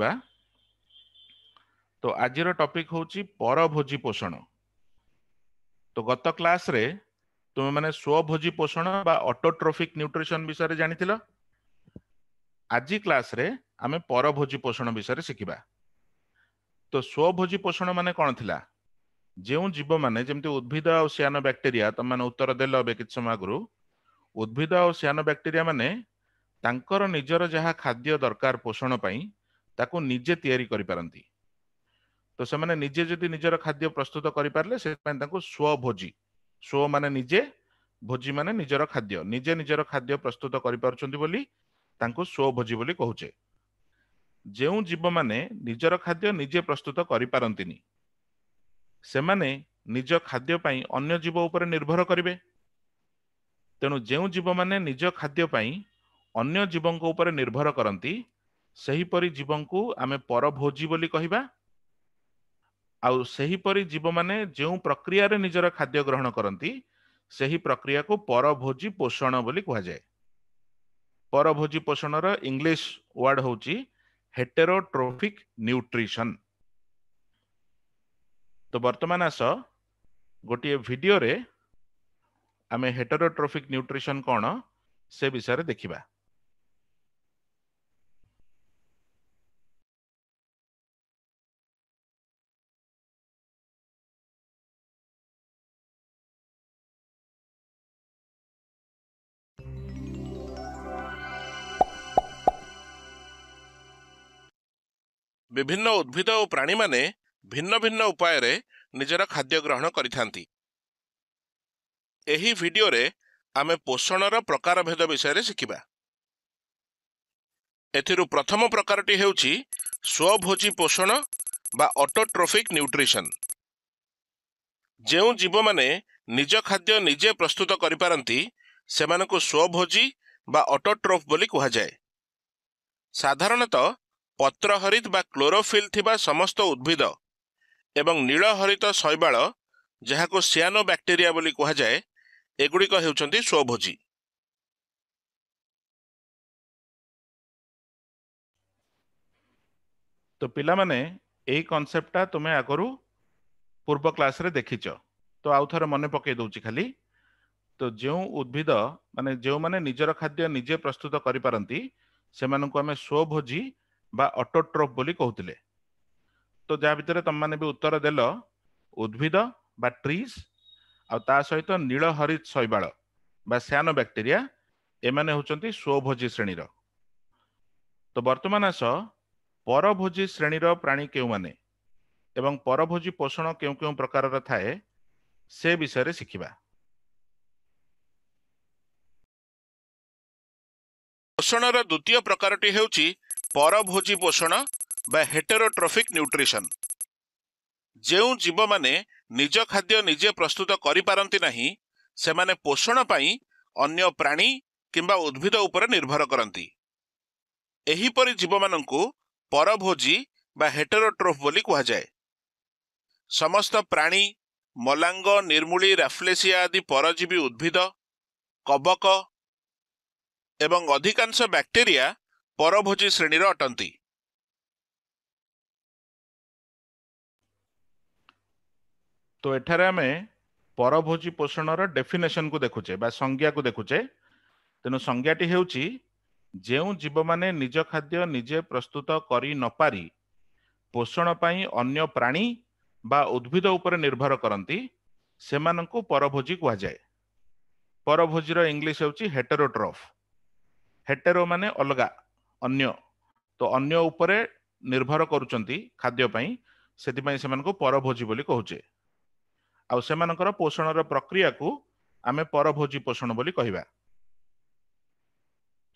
ବା ତ ଆଜିର ଟପିକ୍ ହେଉଛି ପରଭୋଜି ପୋଷଣ ତ ଗତ କ୍ଲାସ୍ରେ ତୁମେମାନେ ସ୍ୱଭୋଜି ପୋଷଣ ବା ଅଟୋଟ୍ରୋଫିକ୍ ନ୍ୟୁଟ୍ରିସନ୍ ବିଷୟରେ ଜାଣିଥିଲ ଆଜି କ୍ଲାସ୍ରେ ଆମେ ପରଭୋଜି ପୋଷଣ ବିଷୟରେ ଶିଖିବା ତ ସ୍ୱଭୋଜି ପୋଷଣ ମାନେ କ'ଣ ଥିଲା ଯେଉଁ ଜୀବମାନେ ଯେମିତି ଉଦ୍ଭିଦ ଆଉ ସିଆନୋ ବ୍ୟାକ୍ଟେରିଆ ତମେମାନେ ଉତ୍ତର ଦେଲ ଏବେ କିଛି ସମୟ ଆଗରୁ ଉଦ୍ଭିଦ ଆଉ ସିଆନୋ ବ୍ୟାକ୍ଟେରିଆ ମାନେ ତାଙ୍କର ନିଜର ଯାହା ଖାଦ୍ୟ ଦରକାର ପୋଷଣ ପାଇଁ ତାକୁ ନିଜେ ତିଆରି କରିପାରନ୍ତି ତ ସେମାନେ ନିଜେ ଯଦି ନିଜର ଖାଦ୍ୟ ପ୍ରସ୍ତୁତ କରିପାରିଲେ ସେଥିପାଇଁ ତାଙ୍କୁ ସ୍ୱଭୋଜି ସ୍ୱ ମାନେ ନିଜେ ଭୋଜି ମାନେ ନିଜର ଖାଦ୍ୟ ନିଜେ ନିଜର ଖାଦ୍ୟ ପ୍ରସ୍ତୁତ କରିପାରୁଛନ୍ତି ବୋଲି ତାଙ୍କୁ ସ୍ୱଭୋଜି ବୋଲି କହୁଛେ ଯେଉଁ ଜୀବମାନେ ନିଜର ଖାଦ୍ୟ ନିଜେ ପ୍ରସ୍ତୁତ କରିପାରନ୍ତିନି ସେମାନେ ନିଜ ଖାଦ୍ୟ ପାଇଁ ଅନ୍ୟ ଜୀବ ଉପରେ ନିର୍ଭର କରିବେ ତେଣୁ ଯେଉଁ ଜୀବମାନେ ନିଜ ଖାଦ୍ୟ ପାଇଁ ଅନ୍ୟ ଜୀବଙ୍କ ଉପରେ ନିର୍ଭର କରନ୍ତି ସେହିପରି ଜୀବଙ୍କୁ ଆମେ ପରଭୋଜି ବୋଲି କହିବା ଆଉ ସେହିପରି ଜୀବମାନେ ଯେଉଁ ପ୍ରକ୍ରିୟାରେ ନିଜର ଖାଦ୍ୟ ଗ୍ରହଣ କରନ୍ତି ସେହି ପ୍ରକ୍ରିୟାକୁ ପରଭୋଜି ପୋଷଣ ବୋଲି କୁହାଯାଏ ପରଭୋଜି ପୋଷଣର ଇଂଲିଶ ୱାର୍ଡ ହେଉଛି ହେଟେରୋଟ୍ରୋଫିକ୍ ନ୍ୟୁଟ୍ରିସନ୍ ତ ବର୍ତ୍ତମାନ ଆସ ଗୋଟିଏ ଭିଡ଼ିଓରେ ଆମେ ହେଟେରୋଟ୍ରୋଫିକ୍ ନ୍ୟୁଟ୍ରିସନ୍ କ'ଣ ସେ ବିଷୟରେ ଦେଖିବା ବିଭିନ୍ନ ଉଦ୍ଭିଦ ଓ ପ୍ରାଣୀମାନେ ଭିନ୍ନ ଭିନ୍ନ ଉପାୟରେ ନିଜର ଖାଦ୍ୟ ଗ୍ରହଣ କରିଥାନ୍ତି ଏହି ଭିଡ଼ିଓରେ ଆମେ ପୋଷଣର ପ୍ରକାରଭେଦ ବିଷୟରେ ଶିଖିବା ଏଥିରୁ ପ୍ରଥମ ପ୍ରକାରଟି ହେଉଛି ସ୍ୱଭୋଜୀ ପୋଷଣ ବା ଅଟୋଟ୍ରୋଫିକ୍ ନ୍ୟୁଟ୍ରିସନ୍ ଯେଉଁ ଜୀବମାନେ ନିଜ ଖାଦ୍ୟ ନିଜେ ପ୍ରସ୍ତୁତ କରିପାରନ୍ତି ସେମାନଙ୍କୁ ସ୍ୱଭୋଜୀ ବା ଅଟୋଟ୍ରୋଫ୍ ବୋଲି କୁହାଯାଏ ସାଧାରଣତଃ ପତ୍ର ହରିତ ବା କ୍ଲୋରୋଫିଲ୍ ଥିବା ସମସ୍ତ ଉଦ୍ଭିଦ ଏବଂ ନୀଳ ହରିତ ଶୈବାଳ ଯାହାକୁ ସିଆନୋ ବ୍ୟାକ୍ଟେରିଆ ବୋଲି କୁହାଯାଏ ଏଗୁଡ଼ିକ ହେଉଛନ୍ତି ସ୍ୱଭୋଜୀ ତ ପିଲାମାନେ ଏଇ କନସେପ୍ଟଟା ତୁମେ ଆଗରୁ ପୂର୍ବ କ୍ଲାସ୍ରେ ଦେଖିଛ ତ ଆଉ ଥରେ ମନେ ପକାଇ ଦେଉଛି ଖାଲି ତ ଯେଉଁ ଉଦ୍ଭିଦ ମାନେ ଯେଉଁମାନେ ନିଜର ଖାଦ୍ୟ ନିଜେ ପ୍ରସ୍ତୁତ କରିପାରନ୍ତି ସେମାନଙ୍କୁ ଆମେ ସ୍ୱଭୋଜୀ ବା ଅଟୋଟ୍ରୋପ ବୋଲି କହୁଥିଲେ ତ ଯାହା ଭିତରେ ତମମାନେ ବି ଉତ୍ତର ଦେଲ ଉଦ୍ଭିଦ ବା ଟ୍ରିଜ୍ ଆଉ ତା ସହିତ ନୀଳ ହରିତ ଶୈବାଳ ବା ସ୍ୟାନ ବ୍ୟାକ୍ଟେରିଆ ଏମାନେ ହେଉଛନ୍ତି ସ୍ୱଭୋଜି ଶ୍ରେଣୀର ତ ବର୍ତ୍ତମାନ ଆସ ପରଭୋଜି ଶ୍ରେଣୀର ପ୍ରାଣୀ କେଉଁମାନେ ଏବଂ ପରଭୋଜି ପୋଷଣ କେଉଁ କେଉଁ ପ୍ରକାରର ଥାଏ ସେ ବିଷୟରେ ଶିଖିବା ପୋଷଣର ଦ୍ୱିତୀୟ ପ୍ରକାରଟି ହେଉଛି ପରଭୋଜି ପୋଷଣ ବା ହେଟେରୋଟ୍ରଫିକ୍ ନ୍ୟୁଟ୍ରିସନ୍ ଯେଉଁ ଜୀବମାନେ ନିଜ ଖାଦ୍ୟ ନିଜେ ପ୍ରସ୍ତୁତ କରିପାରନ୍ତି ନାହିଁ ସେମାନେ ପୋଷଣ ପାଇଁ ଅନ୍ୟ ପ୍ରାଣୀ କିମ୍ବା ଉଦ୍ଭିଦ ଉପରେ ନିର୍ଭର କରନ୍ତି ଏହିପରି ଜୀବମାନଙ୍କୁ ପରଭୋଜି ବା ହେଟେରୋଟ୍ରୋଫ୍ ବୋଲି କୁହାଯାଏ ସମସ୍ତ ପ୍ରାଣୀ ମଲାଙ୍ଗ ନିର୍ମୂଳି ରାଫ୍ଲେସିଆ ଆଦି ପରଜୀବୀ ଉଦ୍ଭିଦ କବକ ଏବଂ ଅଧିକାଂଶ ବ୍ୟାକ୍ଟେରିଆ ପରଭୋଜି ଶ୍ରେଣୀର ଅଟନ୍ତି তো এঠারে আমি পরভোজী পোষণর ডেফিনেসন কু দেখুছে বা সংজ্ঞা কু দেখুছে তেণু সংজ্ঞাটি হেউচি ଯେଉଁ ଜୀବମାନେ ନିଜ ଖାଦ୍ୟ ନିଜେ ପ୍ରସ୍ତୁତ କରି ନପାରି ପୋଷଣ ପାଇଁ ଅନ୍ୟ ପ୍ରାଣୀ ବା ଉଦ୍ଭିଦ ଉପରେ ନିର୍ଭର କରନ୍ତି ସେମାନଙ୍କୁ ପରଭୋଜି କୁହାଯାଏ ପରଭୋଜିର ଇଂଲିଶ ହେଉଛି ହେଟେରୋଟ୍ରଫ୍ ହେଟେରୋ ମାନେ ଅଲଗା ଅନ୍ୟ ତ ଅନ୍ୟ ଉପରେ ନିର୍ଭର କରୁଛନ୍ତି ଖାଦ୍ୟ ପାଇଁ ସେଥିପାଇଁ ସେମାନଙ୍କୁ ପରଭୋଜି ବୋଲି କହୁଛେ ଆଉ ସେମାନଙ୍କର ପୋଷଣର ପ୍ରକ୍ରିୟାକୁ ଆମେ ପରଭୋଜି ପୋଷଣ ବୋଲି କହିବା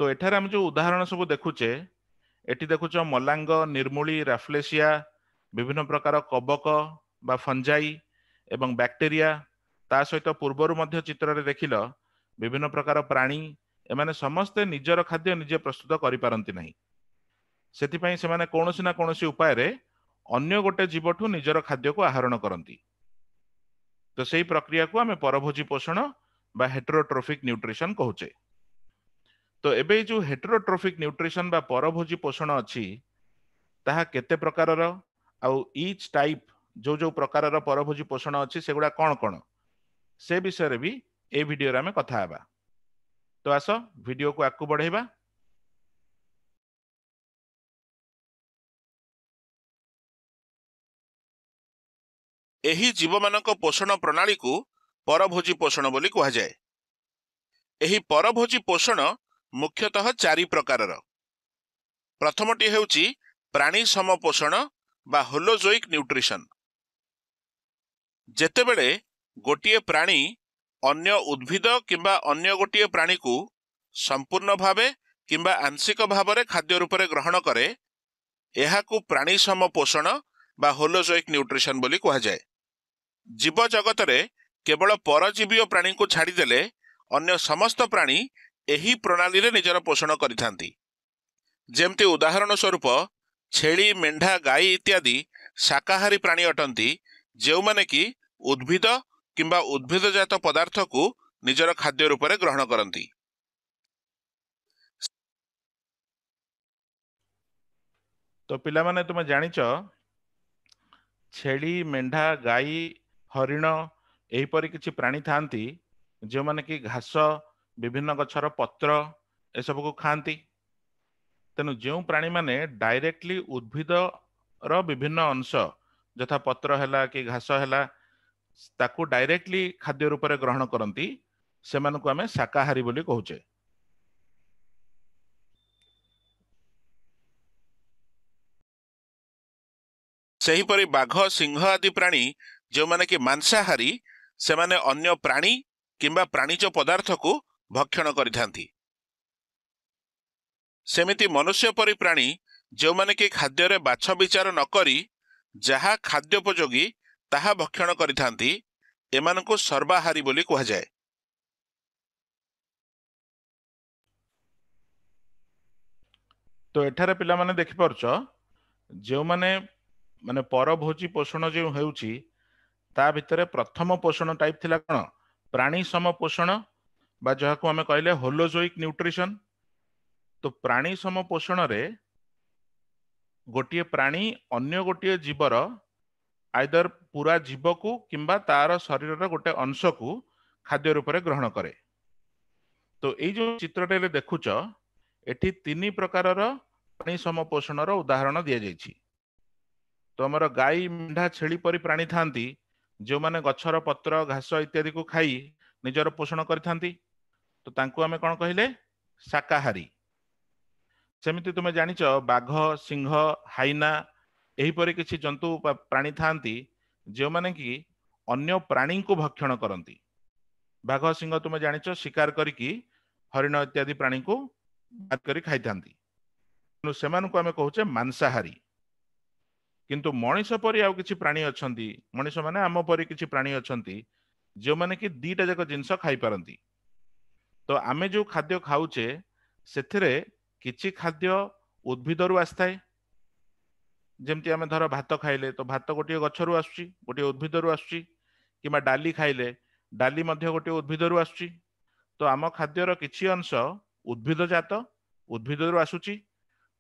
ତ ଏଠାରେ ଆମେ ଯେଉଁ ଉଦାହରଣ ସବୁ ଦେଖୁଛେ ଏଠି ଦେଖୁଛ ମଲାଙ୍ଗ ନିର୍ମୂଳି ରାଫ୍ଲେସିଆ ବିଭିନ୍ନ ପ୍ରକାର କବକ ବା ଫଞ୍ଜାଇ ଏବଂ ବ୍ୟାକ୍ଟେରିଆ ତା ସହିତ ପୂର୍ବରୁ ମଧ୍ୟ ଚିତ୍ରରେ ଦେଖିଲ ବିଭିନ୍ନ ପ୍ରକାର ପ୍ରାଣୀ ଏମାନେ ସମସ୍ତେ ନିଜର ଖାଦ୍ୟ ନିଜେ ପ୍ରସ୍ତୁତ କରିପାରନ୍ତି ନାହିଁ ସେଥିପାଇଁ ସେମାନେ କୌଣସି ନା କୌଣସି ଉପାୟରେ ଅନ୍ୟ ଗୋଟେ ଜୀବଠୁ ନିଜର ଖାଦ୍ୟକୁ ଆହରଣ କରନ୍ତି ତ ସେଇ ପ୍ରକ୍ରିୟାକୁ ଆମେ ପରଭୋଜି ପୋଷଣ ବା ହେଟ୍ରୋଟ୍ରୋଫିକ୍ ନ୍ୟୁଟ୍ରିସନ୍ କହୁଛେ ତ ଏବେ ଯେଉଁ ହେଟ୍ରୋଟ୍ରୋଫିକ୍ ନ୍ୟୁଟ୍ରିସନ୍ ବା ପରଭୋଜି ପୋଷଣ ଅଛି ତାହା କେତେ ପ୍ରକାରର ଆଉ ଇଚ୍ ଟାଇପ୍ ଯେଉଁ ଯେଉଁ ପ୍ରକାରର ପରଭୋଜି ପୋଷଣ ଅଛି ସେଗୁଡ଼ା କ'ଣ କ'ଣ ସେ ବିଷୟରେ ବି ଏ ଭିଡ଼ିଓରେ ଆମେ କଥା ହେବା ତ ଆସ ଭିଡ଼ିଓକୁ ଆଗକୁ ବଢ଼େଇବା ଏହି ଜୀବମାନଙ୍କ ପୋଷଣ ପ୍ରଣାଳୀକୁ ପରଭୋଜି ପୋଷଣ ବୋଲି କୁହାଯାଏ ଏହି ପରଭୋଜି ପୋଷଣ ମୁଖ୍ୟତଃ ଚାରି ପ୍ରକାରର ପ୍ରଥମଟି ହେଉଛି ପ୍ରାଣୀ ସମପୋଷଣ ବା ହୋଲୋଜୋଇକ୍ ନ୍ୟୁଟ୍ରିସନ୍ ଯେତେବେଳେ ଗୋଟିଏ ପ୍ରାଣୀ ଅନ୍ୟ ଉଦ୍ଭିଦ କିମ୍ବା ଅନ୍ୟ ଗୋଟିଏ ପ୍ରାଣୀକୁ ସମ୍ପୂର୍ଣ୍ଣ ଭାବେ କିମ୍ବା ଆଂଶିକ ଭାବରେ ଖାଦ୍ୟ ରୂପରେ ଗ୍ରହଣ କରେ ଏହାକୁ ପ୍ରାଣୀ ସମ ପୋଷଣ ବା ହୋଲୋଜୋଇକ୍ ନ୍ୟୁଟ୍ରିସନ୍ ବୋଲି କୁହାଯାଏ ଜୀବଜଗତରେ କେବଳ ପରଜୀବୀୟ ପ୍ରାଣୀଙ୍କୁ ଛାଡ଼ିଦେଲେ ଅନ୍ୟ ସମସ୍ତ ପ୍ରାଣୀ ଏହି ପ୍ରଣାଳୀରେ ନିଜର ପୋଷଣ କରିଥାନ୍ତି ଯେମିତି ଉଦାହରଣ ସ୍ୱରୂପ ଛେଳି ମେଣ୍ଢା ଗାଈ ଇତ୍ୟାଦି ଶାକାହାରୀ ପ୍ରାଣୀ ଅଟନ୍ତି ଯେଉଁମାନେ କି ଉଦ୍ଭିଦ କିମ୍ବା ଉଦ୍ଭିଦଜାତ ପଦାର୍ଥକୁ ନିଜର ଖାଦ୍ୟ ରୂପରେ ଗ୍ରହଣ କରନ୍ତି ତ ପିଲାମାନେ ତୁମେ ଜାଣିଛ ଛେଳି ମେଣ୍ଢା ଗାଈ ହରିଣ ଏହିପରି କିଛି ପ୍ରାଣୀ ଥାଆନ୍ତି ଯେଉଁମାନେ କି ଘାସ ବିଭିନ୍ନ ଗଛର ପତ୍ର ଏସବୁକୁ ଖାଆନ୍ତି ତେଣୁ ଯେଉଁ ପ୍ରାଣୀମାନେ ଡାଇରେକ୍ଟଲି ଉଦ୍ଭିଦର ବିଭିନ୍ନ ଅଂଶ ଯଥା ପତ୍ର ହେଲା କି ଘାସ ହେଲା ତାକୁ ଡାଇରେକ୍ଟଲି ଖାଦ୍ୟ ରୂପରେ ଗ୍ରହଣ କରନ୍ତି ସେମାନଙ୍କୁ ଆମେ ଶାକାହାରୀ ବୋଲି କହୁଛେ ସେହିପରି ବାଘ ସିଂହ ଆଦି ପ୍ରାଣୀ ଯେଉଁମାନେ କି ମାଂସାହାରୀ ସେମାନେ ଅନ୍ୟ ପ୍ରାଣୀ କିମ୍ବା ପ୍ରାଣିଜ ପଦାର୍ଥକୁ ଭକ୍ଷଣ କରିଥାନ୍ତି ସେମିତି ମନୁଷ୍ୟ ପରି ପ୍ରାଣୀ ଯେଉଁମାନେ କି ଖାଦ୍ୟରେ ବାଛ ବିଚାର ନକରି ଯାହା ଖାଦ୍ୟୋପଯୋଗୀ ତାହା ଭକ୍ଷଣ କରିଥାନ୍ତି ଏମାନଙ୍କୁ ସର୍ବାହାରୀ ବୋଲି କୁହାଯାଏ ତ ଏଠାରେ ପିଲାମାନେ ଦେଖିପାରୁଛ ଯେଉଁମାନେ ମାନେ ପରଭୋଜି ପୋଷଣ ଯେଉଁ ହେଉଛି ତା ଭିତରେ ପ୍ରଥମ ପୋଷଣ ଟାଇପ୍ ଥିଲା କ'ଣ ପ୍ରାଣୀ ସମ ପୋଷଣ ବା ଯାହାକୁ ଆମେ କହିଲେ ହୋଲୋଜୋଇକ୍ ନ୍ୟୁଟ୍ରିସନ୍ ତ ପ୍ରାଣୀ ସମ ପୋଷଣରେ ଗୋଟିଏ ପ୍ରାଣୀ ଅନ୍ୟ ଗୋଟିଏ ଜୀବର ଆଇଦର ପୁରା ଜୀବକୁ କିମ୍ବା ତାର ଶରୀରର ଗୋଟେ ଅଂଶକୁ ଖାଦ୍ୟ ରୂପରେ ଗ୍ରହଣ କରେ ତ ଏଇ ଯେଉଁ ଚିତ୍ରଟାରେ ଦେଖୁଛ ଏଠି ତିନି ପ୍ରକାରର ପ୍ରାଣୀ ପୋଷଣର ଉଦାହରଣ ଦିଆଯାଇଛି ତ ଆମର ଗାଈ ମେଣ୍ଢା ଛେଳି ପରି ପ୍ରାଣୀ ଥାନ୍ତି ଯେଉଁମାନେ ଗଛର ପତ୍ର ଘାସ ଇତ୍ୟାଦିକୁ ଖାଇ ନିଜର ପୋଷଣ କରିଥାନ୍ତି ତ ତାଙ୍କୁ ଆମେ କ'ଣ କହିଲେ ଶାକାହାରୀ ସେମିତି ତୁମେ ଜାଣିଛ ବାଘ ସିଂହ ହାଇନା ଏହିପରି କିଛି ଜନ୍ତୁ ପ୍ରାଣୀ ଥାଆନ୍ତି ଯେଉଁମାନେ କି ଅନ୍ୟ ପ୍ରାଣୀଙ୍କୁ ଭକ୍ଷଣ କରନ୍ତି ବାଘ ସିଂହ ତୁମେ ଜାଣିଛ ଶିକାର କରିକି ହରିଣ ଇତ୍ୟାଦି ପ୍ରାଣୀଙ୍କୁ କରି ଖାଇଥାନ୍ତି ତେଣୁ ସେମାନଙ୍କୁ ଆମେ କହୁଛେ ମାଂସାହାରୀ କିନ୍ତୁ ମଣିଷ ପରି ଆଉ କିଛି ପ୍ରାଣୀ ଅଛନ୍ତି ମଣିଷମାନେ ଆମ ପରି କିଛି ପ୍ରାଣୀ ଅଛନ୍ତି ଯେଉଁମାନେ କି ଦିଟା ଯାକ ଜିନିଷ ଖାଇପାରନ୍ତି ତ ଆମେ ଯେଉଁ ଖାଦ୍ୟ ଖାଉଛେ ସେଥିରେ କିଛି ଖାଦ୍ୟ ଉଦ୍ଭିଦରୁ ଆସିଥାଏ ଯେମିତି ଆମେ ଧର ଭାତ ଖାଇଲେ ତ ଭାତ ଗୋଟିଏ ଗଛରୁ ଆସୁଛି ଗୋଟିଏ ଉଦ୍ଭିଦରୁ ଆସୁଛି କିମ୍ବା ଡାଲି ଖାଇଲେ ଡାଲି ମଧ୍ୟ ଗୋଟିଏ ଉଦ୍ଭିଦରୁ ଆସୁଛି ତ ଆମ ଖାଦ୍ୟର କିଛି ଅଂଶ ଉଦ୍ଭିଦ ଜାତ ଉଦ୍ଭିଦରୁ ଆସୁଛି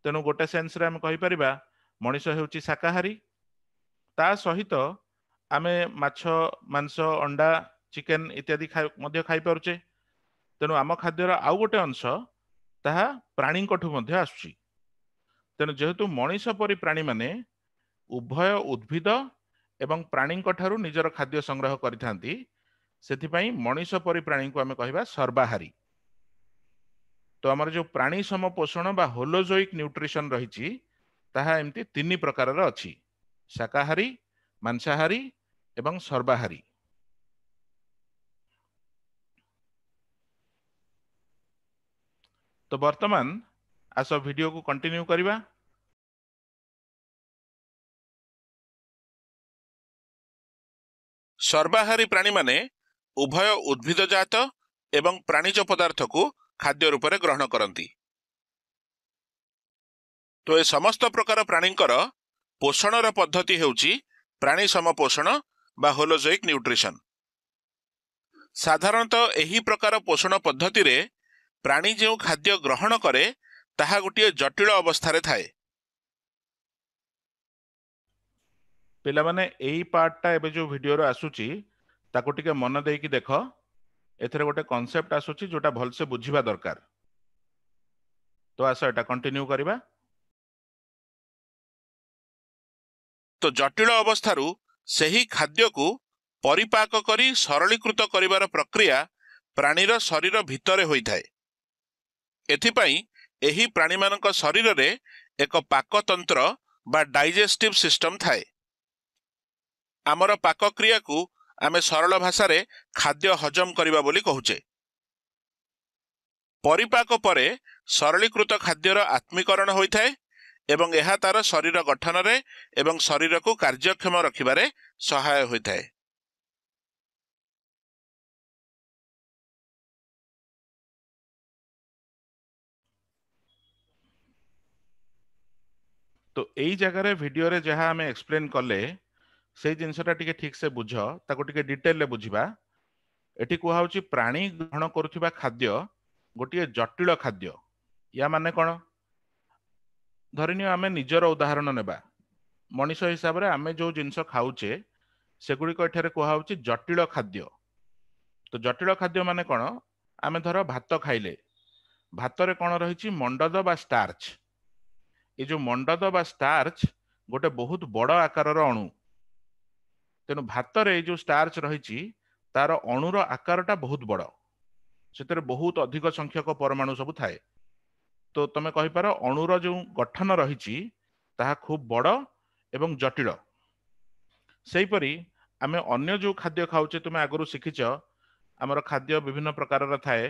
ତେଣୁ ଗୋଟେ ସେନ୍ସରେ ଆମେ କହିପାରିବା ମଣିଷ ହେଉଛି ଶାକାହାରୀ ତା ସହିତ ଆମେ ମାଛ ମାଂସ ଅଣ୍ଡା ଚିକେନ ଇତ୍ୟାଦି ମଧ୍ୟ ଖାଇପାରୁଛେ ତେଣୁ ଆମ ଖାଦ୍ୟର ଆଉ ଗୋଟେ ଅଂଶ ତାହା ପ୍ରାଣୀଙ୍କଠୁ ମଧ୍ୟ ଆସୁଛି ତେଣୁ ଯେହେତୁ ମଣିଷ ପରି ପ୍ରାଣୀମାନେ ଉଭୟ ଉଦ୍ଭିଦ ଏବଂ ପ୍ରାଣୀଙ୍କ ଠାରୁ ନିଜର ଖାଦ୍ୟ ସଂଗ୍ରହ କରିଥାନ୍ତି ସେଥିପାଇଁ ମଣିଷ ପରି ପ୍ରାଣୀଙ୍କୁ ଆମେ କହିବା ସର୍ବାହାରୀ ତ ଆମର ଯେଉଁ ପ୍ରାଣୀ ସମ ପୋଷଣ ବା ହୋଲୋଜୋଇକ୍ ନ୍ୟୁଟ୍ରିସନ୍ ରହିଛି ତାହା ଏମିତି ତିନି ପ୍ରକାରର ଅଛି ଶାକାହାରୀ ମାଂସାହାରୀ ଏବଂ ସର୍ବାହାରୀ ତ ବର୍ତ୍ତମାନ ଆସ ଭିଡ଼ିଓକୁ କଣ୍ଟିନ୍ୟୁ କରିବା ସର୍ବାହାରୀ ପ୍ରାଣୀମାନେ ଉଭୟ ଉଦ୍ଭିଦଜାତ ଏବଂ ପ୍ରାଣିଜ ପଦାର୍ଥକୁ ଖାଦ୍ୟ ରୂପରେ ଗ୍ରହଣ କରନ୍ତି ତ ଏ ସମସ୍ତ ପ୍ରକାର ପ୍ରାଣୀଙ୍କର ପୋଷଣର ପଦ୍ଧତି ହେଉଛି ପ୍ରାଣୀ ସମପୋଷଣ ବା ହୋଲୋଜୋଇକ୍ ନ୍ୟୁଟ୍ରିସନ୍ ସାଧାରଣତଃ ଏହି ପ୍ରକାର ପୋଷଣ ପଦ୍ଧତିରେ ପ୍ରାଣୀ ଯେଉଁ ଖାଦ୍ୟ ଗ୍ରହଣ କରେ ତାହା ଗୋଟିଏ ଜଟିଳ ଅବସ୍ଥାରେ ଥାଏ ପିଲାମାନେ ଏହି ପାର୍ଟଟା ଏବେ ଯେଉଁ ଭିଡ଼ିଓରେ ଆସୁଛି ତାକୁ ଟିକେ ମନ ଦେଇକି ଦେଖ ଏଥିରେ ଗୋଟେ କନସେପ୍ଟ ଆସୁଛି ଯେଉଁଟା ଭଲସେ ବୁଝିବା ଦରକାର ତ ଆସ ଏଟା କଣ୍ଟିନ୍ୟୁ କରିବା ତ ଜଟିଳ ଅବସ୍ଥାରୁ ସେହି ଖାଦ୍ୟକୁ ପରିପାକ କରି ସରଳୀକୃତ କରିବାର ପ୍ରକ୍ରିୟା ପ୍ରାଣୀର ଶରୀର ଭିତରେ ହୋଇଥାଏ ଏଥିପାଇଁ ଏହି ପ୍ରାଣୀମାନଙ୍କ ଶରୀରରେ ଏକ ପାକତନ୍ତ୍ର ବା ଡାଇଜେଷ୍ଟିଭ୍ ସିଷ୍ଟମ୍ ଥାଏ ଆମର ପାକକ୍ରିୟାକୁ ଆମେ ସରଳ ଭାଷାରେ ଖାଦ୍ୟ ହଜମ କରିବା ବୋଲି କହୁଛେ ପରିପାକ ପରେ ସରଳୀକୃତ ଖାଦ୍ୟର ଆତ୍ମୀକରଣ ହୋଇଥାଏ ଏବଂ ଏହା ତା'ର ଶରୀର ଗଠନରେ ଏବଂ ଶରୀରକୁ କାର୍ଯ୍ୟକ୍ଷମ ରଖିବାରେ ସହାୟ ହୋଇଥାଏ ତ ଏଇ ଜାଗାରେ ଭିଡ଼ିଓରେ ଯାହା ଆମେ ଏକ୍ସପ୍ଲେନ୍ କଲେ ସେଇ ଜିନିଷଟା ଟିକେ ଠିକ୍ସେ ବୁଝ ତାକୁ ଟିକେ ଡିଟେଲରେ ବୁଝିବା ଏଠି କୁହାହଉଛି ପ୍ରାଣୀ ଗ୍ରହଣ କରୁଥିବା ଖାଦ୍ୟ ଗୋଟିଏ ଜଟିଳ ଖାଦ୍ୟ ୟା ମାନେ କ'ଣ ଧରିନିଅ ଆମେ ନିଜର ଉଦାହରଣ ନେବା ମଣିଷ ହିସାବରେ ଆମେ ଯେଉଁ ଜିନିଷ ଖାଉଛେ ସେଗୁଡ଼ିକ ଏଠାରେ କୁହାହଉଛି ଜଟିଳ ଖାଦ୍ୟ ତ ଜଟିଳ ଖାଦ୍ୟ ମାନେ କ'ଣ ଆମେ ଧର ଭାତ ଖାଇଲେ ଭାତରେ କ'ଣ ରହିଛି ମଣ୍ଡଦ ବା ଷ୍ଟାର୍ଚ୍ଚ ଏ ଯୋଉ ମଣ୍ଡଦ ବା ଷ୍ଟାର୍ଚ୍ଚ ଗୋଟେ ବହୁତ ବଡ଼ ଆକାରର ଅଣୁ ତେଣୁ ଭାତରେ ଏଇ ଯୋଉ ଷ୍ଟାର୍ଚ୍ଚ ରହିଛି ତାର ଅଣୁର ଆକାରଟା ବହୁତ ବଡ଼ ସେଥିରେ ବହୁତ ଅଧିକ ସଂଖ୍ୟକ ପରମାଣୁ ସବୁ ଥାଏ ତ ତମେ କହିପାର ଅଣୁର ଯେଉଁ ଗଠନ ରହିଛି ତାହା ଖୁବ୍ ବଡ଼ ଏବଂ ଜଟିଳ ସେହିପରି ଆମେ ଅନ୍ୟ ଯେଉଁ ଖାଦ୍ୟ ଖାଉଛେ ତୁମେ ଆଗରୁ ଶିଖିଛ ଆମର ଖାଦ୍ୟ ବିଭିନ୍ନ ପ୍ରକାରର ଥାଏ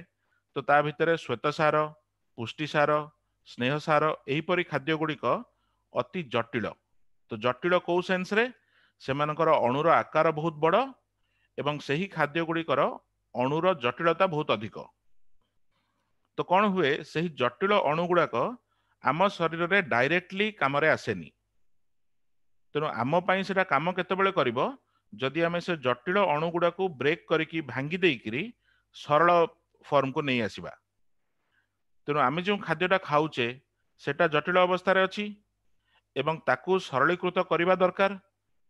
ତ ତା ଭିତରେ ଶ୍ୱେତସାର ପୁଷ୍ଟିସାର ସ୍ନେହସାର ଏହିପରି ଖାଦ୍ୟ ଗୁଡ଼ିକ ଅତି ଜଟିଳ ତ ଜଟିଳ କେଉଁ ସେନ୍ସରେ ସେମାନଙ୍କର ଅଣୁର ଆକାର ବହୁତ ବଡ଼ ଏବଂ ସେହି ଖାଦ୍ୟ ଗୁଡ଼ିକର ଅଣୁର ଜଟିଳତା ବହୁତ ଅଧିକ ତ କ'ଣ ହୁଏ ସେହି ଜଟିଳ ଅଣୁ ଗୁଡ଼ାକ ଆମ ଶରୀରରେ ଡାଇରେକ୍ଟଲି କାମରେ ଆସେନି ତେଣୁ ଆମ ପାଇଁ ସେଇଟା କାମ କେତେବେଳେ କରିବ ଯଦି ଆମେ ସେ ଜଟିଳ ଅଣୁ ଗୁଡ଼ାକୁ ବ୍ରେକ୍ କରିକି ଭାଙ୍ଗି ଦେଇକିରି ସରଳ ଫର୍ମକୁ ନେଇ ଆସିବା ତେଣୁ ଆମେ ଯେଉଁ ଖାଦ୍ୟଟା ଖାଉଛେ ସେଟା ଜଟିଳ ଅବସ୍ଥାରେ ଅଛି ଏବଂ ତାକୁ ସରଳୀକୃତ କରିବା ଦରକାର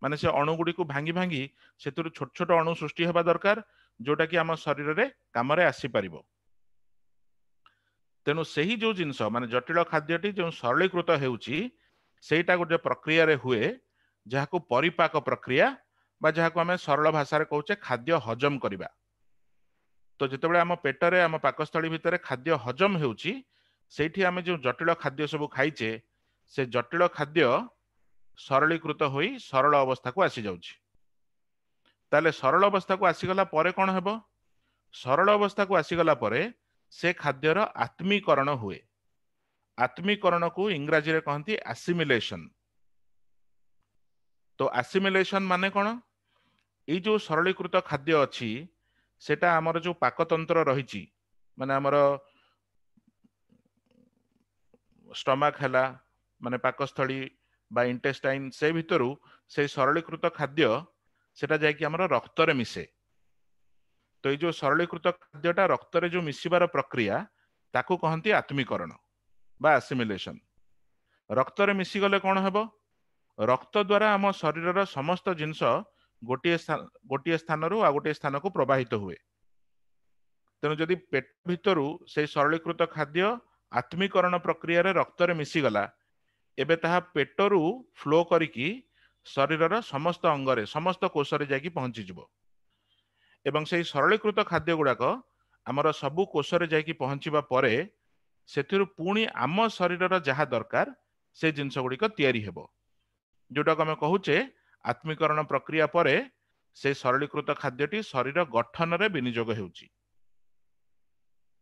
ମାନେ ସେ ଅଣୁ ଗୁଡ଼ିକୁ ଭାଙ୍ଗି ଭାଙ୍ଗି ସେଥିରୁ ଛୋଟ ଛୋଟ ଅଣୁ ସୃଷ୍ଟି ହେବା ଦରକାର ଯେଉଁଟାକି ଆମ ଶରୀରରେ କାମରେ ଆସିପାରିବ ତେଣୁ ସେହି ଯେଉଁ ଜିନିଷ ମାନେ ଜଟିଳ ଖାଦ୍ୟଟି ଯେଉଁ ସରଳୀକୃତ ହେଉଛି ସେଇଟା ଗୋଟେ ପ୍ରକ୍ରିୟାରେ ହୁଏ ଯାହାକୁ ପରିପାକ ପ୍ରକ୍ରିୟା ବା ଯାହାକୁ ଆମେ ସରଳ ଭାଷାରେ କହୁଛେ ଖାଦ୍ୟ ହଜମ କରିବା ତ ଯେତେବେଳେ ଆମ ପେଟରେ ଆମ ପାକସ୍ଥଳୀ ଭିତରେ ଖାଦ୍ୟ ହଜମ ହେଉଛି ସେଇଠି ଆମେ ଯେଉଁ ଜଟିଳ ଖାଦ୍ୟ ସବୁ ଖାଇଛେ ସେ ଜଟିଳ ଖାଦ୍ୟ ସରଳୀକୃତ ହୋଇ ସରଳ ଅବସ୍ଥାକୁ ଆସିଯାଉଛି ତାହେଲେ ସରଳ ଅବସ୍ଥାକୁ ଆସିଗଲା ପରେ କ'ଣ ହେବ ସରଳ ଅବସ୍ଥାକୁ ଆସିଗଲା ପରେ ସେ ଖାଦ୍ୟର ଆତ୍ମୀକରଣ ହୁଏ ଆତ୍ମୀକରଣକୁ ଇଂରାଜୀରେ କହନ୍ତି ଆସିମିଲେସନ୍ ତ ଆସିମିଲେସନ୍ ମାନେ କ'ଣ ଏଇ ଯେଉଁ ସରଳୀକୃତ ଖାଦ୍ୟ ଅଛି ସେଟା ଆମର ଯୋଉ ପାକତନ୍ତ୍ର ରହିଛି ମାନେ ଆମର ଷ୍ଟମାକ୍ ହେଲା ମାନେ ପାକସ୍ଥଳୀ ବା ଇଣ୍ଟେଷ୍ଟାଇନ୍ ସେ ଭିତରୁ ସେ ସରଳୀକୃତ ଖାଦ୍ୟ ସେଟା ଯାଇକି ଆମର ରକ୍ତରେ ମିଶେ ତ ଏଇ ଯେଉଁ ସରଳୀକୃତ ଖାଦ୍ୟଟା ରକ୍ତରେ ଯେଉଁ ମିଶିବାର ପ୍ରକ୍ରିୟା ତାକୁ କହନ୍ତି ଆତ୍ମିକରଣ ବା ଆସିମିଲେସନ୍ ରକ୍ତରେ ମିଶିଗଲେ କ'ଣ ହେବ ରକ୍ତ ଦ୍ଵାରା ଆମ ଶରୀରର ସମସ୍ତ ଜିନିଷ ଗୋଟିଏ ଗୋଟିଏ ସ୍ଥାନରୁ ଆଉ ଗୋଟିଏ ସ୍ଥାନକୁ ପ୍ରବାହିତ ହୁଏ ତେଣୁ ଯଦି ପେଟ ଭିତରୁ ସେହି ସରଳୀକୃତ ଖାଦ୍ୟ ଆତ୍ମୀକରଣ ପ୍ରକ୍ରିୟାରେ ରକ୍ତରେ ମିଶିଗଲା ଏବେ ତାହା ପେଟରୁ ଫ୍ଲୋ କରିକି ଶରୀରର ସମସ୍ତ ଅଙ୍ଗରେ ସମସ୍ତ କୋଷରେ ଯାଇକି ପହଞ୍ଚିଯିବ ଏବଂ ସେହି ସରଳୀକୃତ ଖାଦ୍ୟ ଗୁଡ଼ାକ ଆମର ସବୁ କୋଷରେ ଯାଇକି ପହଞ୍ଚିବା ପରେ ସେଥିରୁ ପୁଣି ଆମ ଶରୀରର ଯାହା ଦରକାର ସେ ଜିନିଷ ଗୁଡ଼ିକ ତିଆରି ହେବ ଯେଉଁଟାକୁ ଆମେ କହୁଛେ ଆତ୍ମିକରଣ ପ୍ରକ୍ରିୟା ପରେ ସେ ସରଳୀକୃତ ଖାଦ୍ୟଟି ଶରୀର ଗଠନରେ ବିନିଯୋଗ ହେଉଛି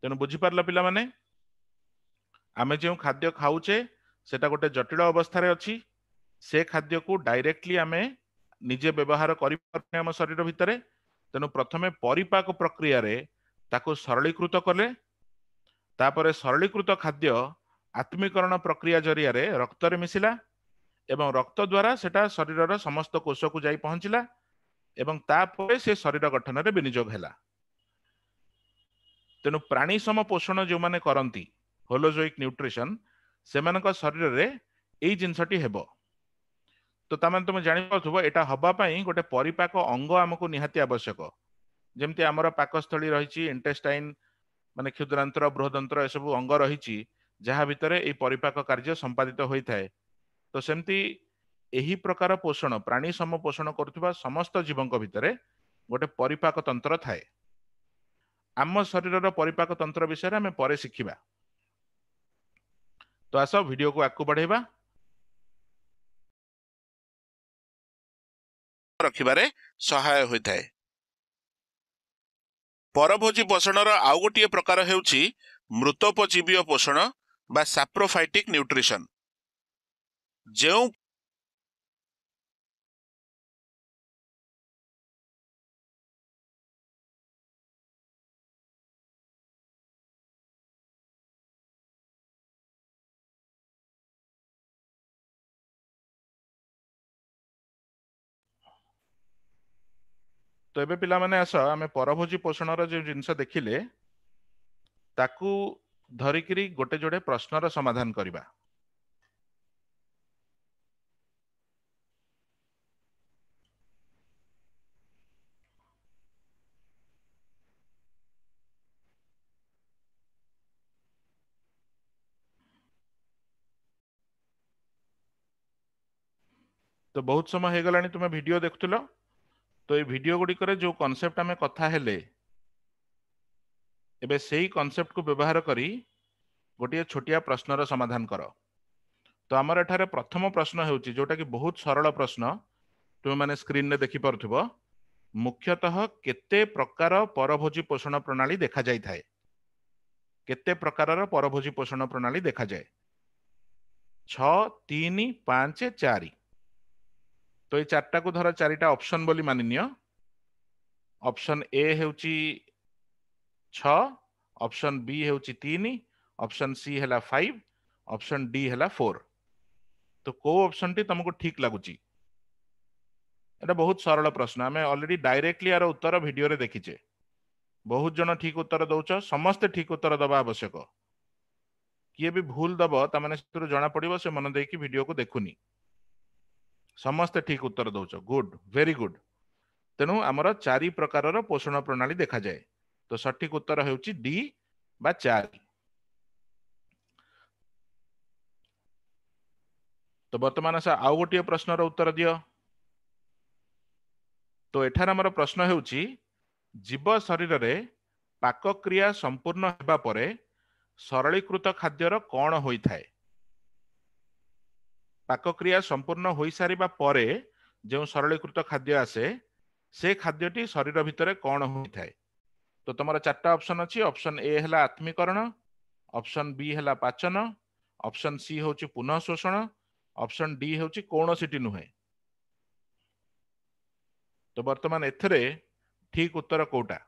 ତେଣୁ ବୁଝିପାରିଲ ପିଲାମାନେ ଆମେ ଯେଉଁ ଖାଦ୍ୟ ଖାଉଛେ ସେଟା ଗୋଟେ ଜଟିଳ ଅବସ୍ଥାରେ ଅଛି ସେ ଖାଦ୍ୟକୁ ଡାଇରେକ୍ଟଲି ଆମେ ନିଜେ ବ୍ୟବହାର କରିପାରୁନି ଆମ ଶରୀର ଭିତରେ ତେଣୁ ପ୍ରଥମେ ପରିପାକ ପ୍ରକ୍ରିୟାରେ ତାକୁ ସରଳୀକୃତ କଲେ ତାପରେ ସରଳୀକୃତ ଖାଦ୍ୟ ଆତ୍ମିକରଣ ପ୍ରକ୍ରିୟା ଜରିଆରେ ରକ୍ତରେ ମିଶିଲା ଏବଂ ରକ୍ତ ଦ୍ଵାରା ସେଟା ଶରୀରର ସମସ୍ତ କୋଷକୁ ଯାଇ ପହଞ୍ଚିଲା ଏବଂ ତାପରେ ସେ ଶରୀର ଗଠନରେ ବିନିଯୋଗ ହେଲା ତେଣୁ ପ୍ରାଣୀ ସମ ପୋଷଣ ଯେଉଁମାନେ କରନ୍ତି ହୋଲୋଜୋଇକ୍ ନ୍ୟୁଟ୍ରିସନ୍ ସେମାନଙ୍କ ଶରୀରରେ ଏଇ ଜିନିଷଟି ହେବ ତ ତାମାନେ ତୁମେ ଜାଣିପାରୁଥିବ ଏଇଟା ହବା ପାଇଁ ଗୋଟେ ପରିପାକ ଅଙ୍ଗ ଆମକୁ ନିହାତି ଆବଶ୍ୟକ ଯେମିତି ଆମର ପାକସ୍ଥଳୀ ରହିଛି ଇଣ୍ଟେଷ୍ଟାଇନ୍ ମାନେ କ୍ଷୁଦ୍ରାନ୍ତର ବୃହଦନ୍ତ୍ର ଏସବୁ ଅଙ୍ଗ ରହିଛି ଯାହା ଭିତରେ ଏଇ ପରିପାକ କାର୍ଯ୍ୟ ସମ୍ପାଦିତ ହୋଇଥାଏ ତ ସେମିତି ଏହି ପ୍ରକାର ପୋଷଣ ପ୍ରାଣୀ ସମ ପୋଷଣ କରୁଥିବା ସମସ୍ତ ଜୀବଙ୍କ ଭିତରେ ଗୋଟେ ପରିପାକ ତନ୍ତ୍ର ଥାଏ ଆମ ଶରୀରର ପରିପାକ ତନ୍ତ୍ର ବିଷୟରେ ଆମେ ପରେ ଶିଖିବା ତ ଆସ ଭିଡ଼ିଓକୁ ଆଗକୁ ବଢ଼େଇବା ରଖିବାରେ ସହାୟ ହୋଇଥାଏ ପରଭୋଜି ପୋଷଣର ଆଉ ଗୋଟିଏ ପ୍ରକାର ହେଉଛି ମୃତୋପଜୀବୀୟ ପୋଷଣ ବା ସାପ୍ରୋଫାଇଟିକ୍ ନ୍ୟୁଟ୍ରିସନ୍ ଯେଉଁ ତ ଏବେ ପିଲାମାନେ ଆସ ଆମେ ପରଭୋଜି ପୋଷଣର ଯେଉଁ ଜିନିଷ ଦେଖିଲେ ତାକୁ ଧରିକିରି ଗୋଟେ ଯୋଡ଼େ ପ୍ରଶ୍ନର ସମାଧାନ କରିବା ତ ବହୁତ ସମୟ ହେଇଗଲାଣି ତୁମେ ଭିଡ଼ିଓ ଦେଖୁଥିଲ ତ ଏଇ ଭିଡ଼ିଓ ଗୁଡ଼ିକରେ ଯେଉଁ କନସେପ୍ଟ ଆମେ କଥା ହେଲେ ଏବେ ସେଇ କନସେପ୍ଟକୁ ବ୍ୟବହାର କରି ଗୋଟିଏ ଛୋଟିଆ ପ୍ରଶ୍ନର ସମାଧାନ କର ତ ଆମର ଏଠାରେ ପ୍ରଥମ ପ୍ରଶ୍ନ ହେଉଛି ଯେଉଁଟାକି ବହୁତ ସରଳ ପ୍ରଶ୍ନ ତୁମେମାନେ ସ୍କ୍ରିନ୍ରେ ଦେଖିପାରୁଥିବ ମୁଖ୍ୟତଃ କେତେ ପ୍ରକାର ପରଭୋଜି ପୋଷଣ ପ୍ରଣାଳୀ ଦେଖାଯାଇଥାଏ କେତେ ପ୍ରକାରର ପରଭୋଜି ପୋଷଣ ପ୍ରଣାଳୀ ଦେଖାଯାଏ ଛଅ ତିନି ପାଞ୍ଚ ଚାରି তো ଏଇ ଚାରିଟାକୁ ଧର ଚାରିଟା ଅପସନ୍ ବୋଲି ମାନି ନିଅ ଅପସନ୍ ଏ ହେଉଛି ଛଅ ଅପସନ୍ ବି ହେଉଛି ତିନି ଅପସନ୍ ସି ହେଲା ଫାଇଭ୍ ଅପସନ୍ ଡି ହେଲା ଫୋର୍ ତ କେଉଁ ଅପସନ୍ଟି ତୁମକୁ ଠିକ୍ ଲାଗୁଛି ଏଇଟା ବହୁତ ସରଳ ପ୍ରଶ୍ନ ଆମେ ଅଲରେଡ଼ି ଡାଇରେକ୍ଟଲି ଆର ଉତ୍ତର ଭିଡ଼ିଓରେ ଦେଖିଛେ ବହୁତ ଜଣ ଠିକ୍ ଉତ୍ତର ଦେଉଛ ସମସ୍ତେ ଠିକ୍ ଉତ୍ତର ଦେବା ଆବଶ୍ୟକ କିଏ ବି ଭୁଲ ଦେବ ତାମାନେ ସେଥିରୁ ଜଣାପଡ଼ିବ ସେ ମନ ଦେଇକି ଭିଡ଼ିଓକୁ ଦେଖୁନି ସମସ୍ତେ ଠିକ ଉତ୍ତର ଦଉଛ ଗୁଡ୍ ଭେରି ଗୁଡ୍ ତେଣୁ ଆମର ଚାରି ପ୍ରକାରର ପୋଷଣ ପ୍ରଣାଳୀ ଦେଖାଯାଏ ତ ସଠିକ ଉତ୍ତର ହେଉଛି ଡି ବା ଚାରି ତ ବର୍ତ୍ତମାନ ସାର୍ ଆଉ ଗୋଟିଏ ପ୍ରଶ୍ନର ଉତ୍ତର ଦିଅ ତ ଏଠାରେ ଆମର ପ୍ରଶ୍ନ ହେଉଛି ଜୀବ ଶରୀରରେ ପାକକ୍ରିୟା ସମ୍ପୂର୍ଣ୍ଣ ହେବା ପରେ ସରଳୀକୃତ ଖାଦ୍ୟର କ'ଣ ହୋଇଥାଏ ପାକକ୍ରିୟା ସମ୍ପୂର୍ଣ୍ଣ ହୋଇସାରିବା ପରେ ଯେଉଁ ସରଳୀକୃତ ଖାଦ୍ୟ ଆସେ ସେ ଖାଦ୍ୟଟି ଶରୀର ଭିତରେ କ'ଣ ହୋଇଥାଏ ତ ତମର ଚାରିଟା ଅପସନ୍ ଅଛି ଅପସନ୍ ଏ ହେଲା ଆତ୍ମିକରଣ ଅପସନ୍ ବି ହେଲା ପାଚନ ଅପସନ୍ ସି ହେଉଛି ପୁନଃ ଶୋଷଣ ଅପସନ୍ ଡି ହେଉଛି କୌଣସିଟି ନୁହେଁ ତ ବର୍ତ୍ତମାନ ଏଥିରେ ଠିକ ଉତ୍ତର କେଉଁଟା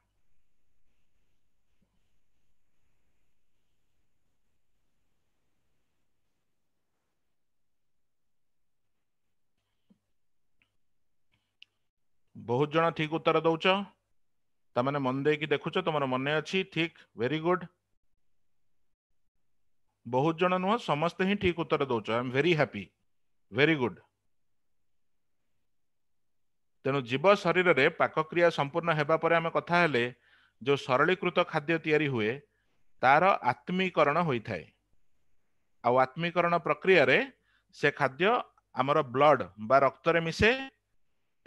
ବହୁତ ଜଣ ଠିକ ଉତ୍ତର ଦଉଛ ତାମାନେ ମନ ଦେଇକି ଦେଖୁଛ ତମର ମନେ ଅଛି ଠିକ ଭେରି ଗୁଡ ବହୁତ ଜଣ ନୁହଁ ସମସ୍ତେ ହିଁ ଠିକ ଉତ୍ତର ଦଉଛ I am very happy very good ତେଣୁ ଜୀବ ଶରୀରରେ ପାକକ୍ରିୟା ସମ୍ପୂର୍ଣ୍ଣ ହେବା ପରେ ଆମେ କଥା ହେଲେ ଯେଉଁ ସରଳୀକୃତ ଖାଦ୍ୟ ତିଆରି ହୁଏ ତାର ଆତ୍ମୀକରଣ ହୋଇଥାଏ ଆଉ ଆତ୍ମୀକରଣ ପ୍ରକ୍ରିୟାରେ ସେ ଖାଦ୍ୟ ଆମର ବ୍ଲଡ ବା ରକ୍ତରେ ମିଶେ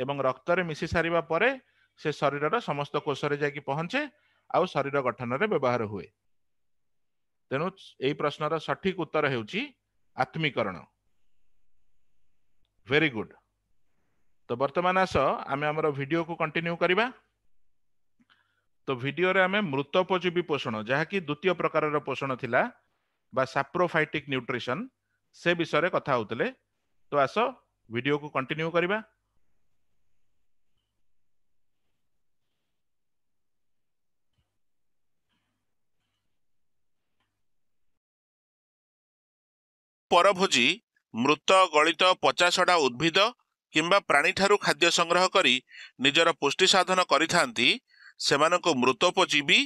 ଏବଂ ରକ୍ତରେ ମିଶି ସାରିବା ପରେ ସେ ଶରୀରର ସମସ୍ତ କୋଷରେ ଯାଇକି ପହଞ୍ଚେ ଆଉ ଶରୀର ଗଠନରେ ବ୍ୟବହାର ହୁଏ ତେଣୁ ଏହି ପ୍ରଶ୍ନର ସଠିକ ଉତ୍ତର ହେଉଛି ଆତ୍ମିକରଣ ଭେରି ଗୁଡ୍ ତ ବର୍ତ୍ତମାନ ଆସ ଆମେ ଆମର ଭିଡ଼ିଓକୁ କଣ୍ଟିନ୍ୟୁ କରିବା ତ ଭିଡ଼ିଓରେ ଆମେ ମୃତୋପଯୋଗୀ ପୋଷଣ ଯାହାକି ଦ୍ୱିତୀୟ ପ୍ରକାରର ପୋଷଣ ଥିଲା ବା ସାପ୍ରୋଫାଇଟିକ୍ ନ୍ୟୁଟ୍ରିସନ୍ ସେ ବିଷୟରେ କଥା ହେଉଥିଲେ ତ ଆସ ଭିଡ଼ିଓକୁ କଣ୍ଟିନ୍ୟୁ କରିବା ପରଭୋଜି ମୃତ ଗଳିତ ପଚାଶଡ଼ା ଉଦ୍ଭିଦ କିମ୍ବା ପ୍ରାଣୀଠାରୁ ଖାଦ୍ୟ ସଂଗ୍ରହ କରି ନିଜର ପୁଷ୍ଟି ସାଧନ କରିଥାନ୍ତି ସେମାନଙ୍କୁ ମୃତୋପଜୀବୀ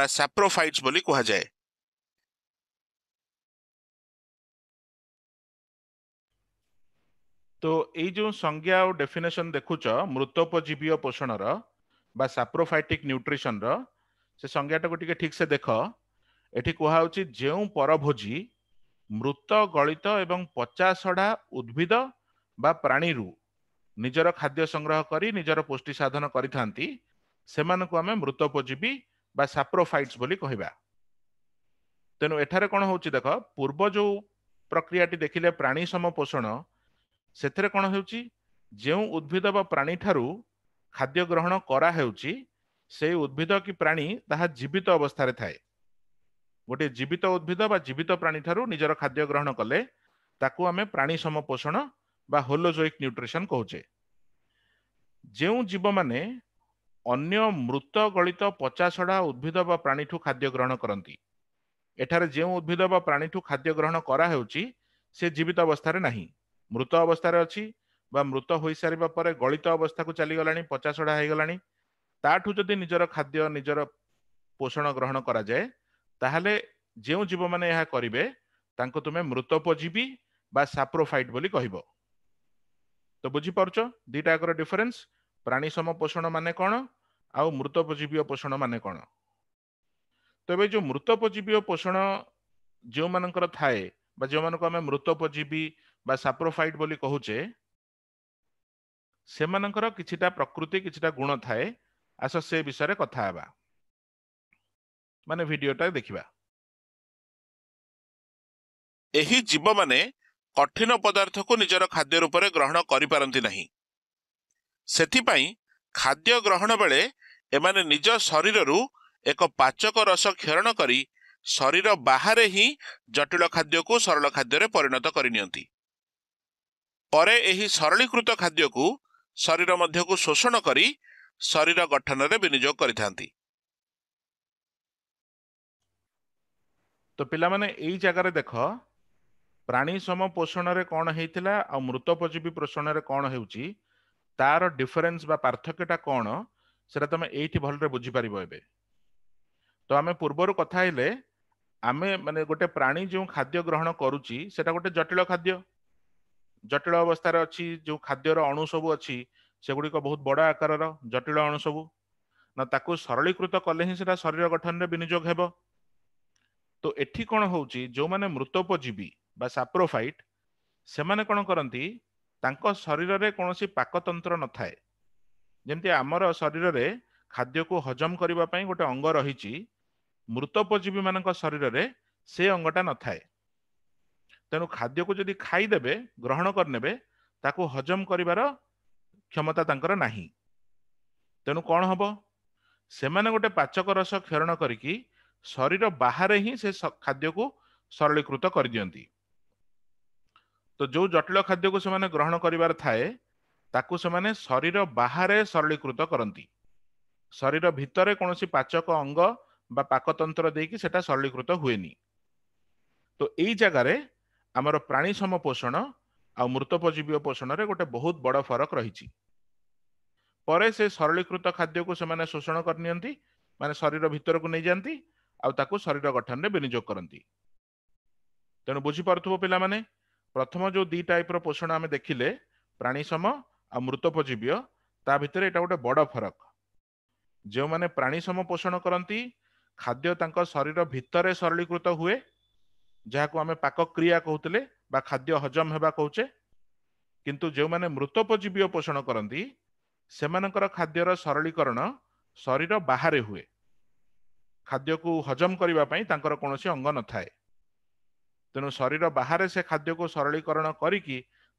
ବା ସାପ୍ରୋଫାଇଟ୍ସ ବୋଲି କୁହାଯାଏ ତ ଏଇ ଯେଉଁ ସଂଜ୍ଞା ଆଉ ଡେଫିନେସନ୍ ଦେଖୁଛ ମୃତୋପଜୀବୀୟ ପୋଷଣର ବା ସାପ୍ରୋଫାଇଟିକ୍ ନ୍ୟୁଟ୍ରିସନ୍ର ସେ ସଂଜ୍ଞାଟାକୁ ଟିକେ ସେ ଦେଖ ଏଠି କୁହାହେଉଛି ଯେଉଁ ପରଭୋଜି ମୃତ ଗଳିତ ଏବଂ ପଚାସଢ଼ା ଉଦ୍ଭିଦ ବା ପ୍ରାଣୀରୁ ନିଜର ଖାଦ୍ୟ ସଂଗ୍ରହ କରି ନିଜର ପୁଷ୍ଟି ସାଧନ କରିଥାନ୍ତି ସେମାନଙ୍କୁ ଆମେ ମୃତୋପଜୀବୀ ବା ସାପ୍ରୋଫାଇଟ୍ସ ବୋଲି କହିବା ତେଣୁ ଏଠାରେ କ'ଣ ହେଉଛି ଦେଖ ପୂର୍ବ ଯେଉଁ ପ୍ରକ୍ରିୟାଟି ଦେଖିଲେ ପ୍ରାଣୀ ସମ ପୋଷଣ ସେଥିରେ କ'ଣ ହେଉଛି ଯେଉଁ ଉଦ୍ଭିଦ ବା ପ୍ରାଣୀ ଠାରୁ ଖାଦ୍ୟ ଗ୍ରହଣ କରାହେଉଛି ସେଇ ଉଦ୍ଭିଦ କି ପ୍ରାଣୀ ତାହା ଜୀବିତ ଅବସ୍ଥାରେ ଥାଏ ଗୋଟିଏ ଜୀବିତ ଉଦ୍ଭିଦ ବା ଜୀବିତ ପ୍ରାଣୀ ଠାରୁ ନିଜର ଖାଦ୍ୟ ଗ୍ରହଣ କଲେ ତାକୁ ଆମେ ପ୍ରାଣୀ ସମ ପୋଷଣ ବା ହୋଲୋଜୋଇକ୍ ନ୍ୟୁଟ୍ରିସନ୍ କହୁଛେ ଯେଉଁ ଜୀବମାନେ ଅନ୍ୟ ମୃତ ଗଳିତ ପଚାଶଢ଼ା ଉଦ୍ଭିଦ ବା ପ୍ରାଣୀଠୁ ଖାଦ୍ୟ ଗ୍ରହଣ କରନ୍ତି ଏଠାରେ ଯେଉଁ ଉଦ୍ଭିଦ ବା ପ୍ରାଣୀଠୁ ଖାଦ୍ୟ ଗ୍ରହଣ କରାହେଉଛି ସେ ଜୀବିତ ଅବସ୍ଥାରେ ନାହିଁ ମୃତ ଅବସ୍ଥାରେ ଅଛି ବା ମୃତ ହୋଇସାରିବା ପରେ ଗଳିତ ଅବସ୍ଥାକୁ ଚାଲିଗଲାଣି ପଚାଶଢ଼ା ହୋଇଗଲାଣି ତାଠୁ ଯଦି ନିଜର ଖାଦ୍ୟ ନିଜର ପୋଷଣ ଗ୍ରହଣ କରାଯାଏ ତାହେଲେ ଯେଉଁ ଜୀବମାନେ ଏହା କରିବେ ତାଙ୍କୁ ତୁମେ ମୃତ ଉପଜୀବୀ ବା ସାପ୍ରୋଫାଇଟ୍ ବୋଲି କହିବ ତ ବୁଝିପାରୁଛ ଦୁଇଟା ଆଗର ଡିଫରେନ୍ସ ପ୍ରାଣୀ ସମପୋଷଣ ମାନେ କ'ଣ ଆଉ ମୃତୋପଜୀବୀୟ ପୋଷଣ ମାନେ କ'ଣ ତ ଏବେ ଯେଉଁ ମୃତୋପଜୀବୀୟ ପୋଷଣ ଯେଉଁମାନଙ୍କର ଥାଏ ବା ଯେଉଁମାନଙ୍କୁ ଆମେ ମୃତୋପଜୀବୀ ବା ସାପ୍ରୋଫାଇଟ୍ ବୋଲି କହୁଛେ ସେମାନଙ୍କର କିଛିଟା ପ୍ରକୃତି କିଛିଟା ଗୁଣ ଥାଏ ଆସ ସେ ବିଷୟରେ କଥା ହେବା ମାନେ ଭିଡିଓଟା ଦେଖିବା ଏହି ଜୀବମାନେ କଠିନ ପଦାର୍ଥକୁ ନିଜର ଖାଦ୍ୟ ରୂପରେ ଗ୍ରହଣ କରିପାରନ୍ତି ନାହିଁ ସେଥିପାଇଁ ଖାଦ୍ୟ ଗ୍ରହଣ ବେଳେ ଏମାନେ ନିଜ ଶରୀରରୁ ଏକ ପାଚକ ରସ କ୍ଷରଣ କରି ଶରୀର ବାହାରେ ହିଁ ଜଟିଳ ଖାଦ୍ୟକୁ ସରଳ ଖାଦ୍ୟରେ ପରିଣତ କରିନିଅନ୍ତି ପରେ ଏହି ସରଳୀକୃତ ଖାଦ୍ୟକୁ ଶରୀର ମଧ୍ୟକୁ ଶୋଷଣ କରି ଶରୀର ଗଠନରେ ବିନିଯୋଗ କରିଥାନ୍ତି ତ ପିଲାମାନେ ଏଇ ଜାଗାରେ ଦେଖ ପ୍ରାଣୀ ସମ ପୋଷଣରେ କ'ଣ ହେଇଥିଲା ଆଉ ମୃତପଜୀବୀ ପୋଷଣରେ କ'ଣ ହେଉଛି ତାର ଡିଫରେନ୍ସ ବା ପାର୍ଥକ୍ୟଟା କ'ଣ ସେଟା ତମେ ଏଇଠି ଭଲରେ ବୁଝିପାରିବ ଏବେ ତ ଆମେ ପୂର୍ବରୁ କଥା ହେଲେ ଆମେ ମାନେ ଗୋଟେ ପ୍ରାଣୀ ଯେଉଁ ଖାଦ୍ୟ ଗ୍ରହଣ କରୁଛି ସେଟା ଗୋଟେ ଜଟିଳ ଖାଦ୍ୟ ଜଟିଳ ଅବସ୍ଥାରେ ଅଛି ଯେଉଁ ଖାଦ୍ୟର ଅଣୁ ସବୁ ଅଛି ସେଗୁଡ଼ିକ ବହୁତ ବଡ଼ ଆକାରର ଜଟିଳ ଅଣୁ ସବୁ ନା ତାକୁ ସରଳୀକୃତ କଲେ ହିଁ ସେଟା ଶରୀର ଗଠନରେ ବିନିଯୋଗ ହେବ ତ ଏଠି କ'ଣ ହେଉଛି ଯେଉଁମାନେ ମୃତୋପଜୀବୀ ବା ସାପ୍ରୋଫାଇଟ୍ ସେମାନେ କ'ଣ କରନ୍ତି ତାଙ୍କ ଶରୀରରେ କୌଣସି ପାକତନ୍ତ୍ର ନଥାଏ ଯେମିତି ଆମର ଶରୀରରେ ଖାଦ୍ୟକୁ ହଜମ କରିବା ପାଇଁ ଗୋଟେ ଅଙ୍ଗ ରହିଛି ମୃତୋପଜୀବୀମାନଙ୍କ ଶରୀରରେ ସେ ଅଙ୍ଗଟା ନଥାଏ ତେଣୁ ଖାଦ୍ୟକୁ ଯଦି ଖାଇଦେବେ ଗ୍ରହଣ କରିନେବେ ତାକୁ ହଜମ କରିବାର କ୍ଷମତା ତାଙ୍କର ନାହିଁ ତେଣୁ କ'ଣ ହେବ ସେମାନେ ଗୋଟେ ପାଚକ ରସ କ୍ଷରଣ କରିକି ଶରୀର ବାହାରେ ହିଁ ସେ ଖାଦ୍ୟକୁ ସରଳୀକୃତ କରିଦିଅନ୍ତି ତ ଯେଉଁ ଜଟିଳ ଖାଦ୍ୟକୁ ସେମାନେ ଗ୍ରହଣ କରିବାର ଥାଏ ତାକୁ ସେମାନେ ଶରୀର ବାହାରେ ସରଳୀକୃତ କରନ୍ତି ଶରୀର ଭିତରେ କୌଣସି ପାଚକ ଅଙ୍ଗ ବା ପାକତନ୍ତ୍ର ଦେଇକି ସେଟା ସରଳୀକୃତ ହୁଏନି ତ ଏଇ ଜାଗାରେ ଆମର ପ୍ରାଣୀ ସମ ପୋଷଣ ଆଉ ମୃତପଜୀବୀ ପୋଷଣରେ ଗୋଟେ ବହୁତ ବଡ଼ ଫରକ ରହିଛି ପରେ ସେ ସରଳୀକୃତ ଖାଦ୍ୟକୁ ସେମାନେ ଶୋଷଣ କରିନିଅନ୍ତି ମାନେ ଶରୀର ଭିତରକୁ ନେଇଯାଆନ୍ତି ଆଉ ତାକୁ ଶରୀର ଗଠନରେ ବିନିଯୋଗ କରନ୍ତି ତେଣୁ ବୁଝିପାରୁଥିବ ପିଲାମାନେ ପ୍ରଥମ ଯେଉଁ ଦୁଇ ଟାଇପ୍ର ପୋଷଣ ଆମେ ଦେଖିଲେ ପ୍ରାଣୀ ସମ ଆଉ ମୃତୋପଜୀବୀୟ ତା ଭିତରେ ଏଇଟା ଗୋଟେ ବଡ଼ ଫରକ ଯେଉଁମାନେ ପ୍ରାଣୀ ସମ ପୋଷଣ କରନ୍ତି ଖାଦ୍ୟ ତାଙ୍କ ଶରୀର ଭିତରେ ସରଳୀକୃତ ହୁଏ ଯାହାକୁ ଆମେ ପାକ କ୍ରିୟା କହୁଥିଲେ ବା ଖାଦ୍ୟ ହଜମ ହେବା କହୁଛେ କିନ୍ତୁ ଯେଉଁମାନେ ମୃତୋପଜୀବୀୟ ପୋଷଣ କରନ୍ତି ସେମାନଙ୍କର ଖାଦ୍ୟର ସରଳୀକରଣ ଶରୀର ବାହାରେ ହୁଏ ଖାଦ୍ୟକୁ ହଜମ କରିବା ପାଇଁ ତାଙ୍କର କୌଣସି ଅଙ୍ଗ ନଥାଏ ତେଣୁ ଶରୀର ବାହାରେ ସେ ଖାଦ୍ୟକୁ ସରଳୀକରଣ କରିକି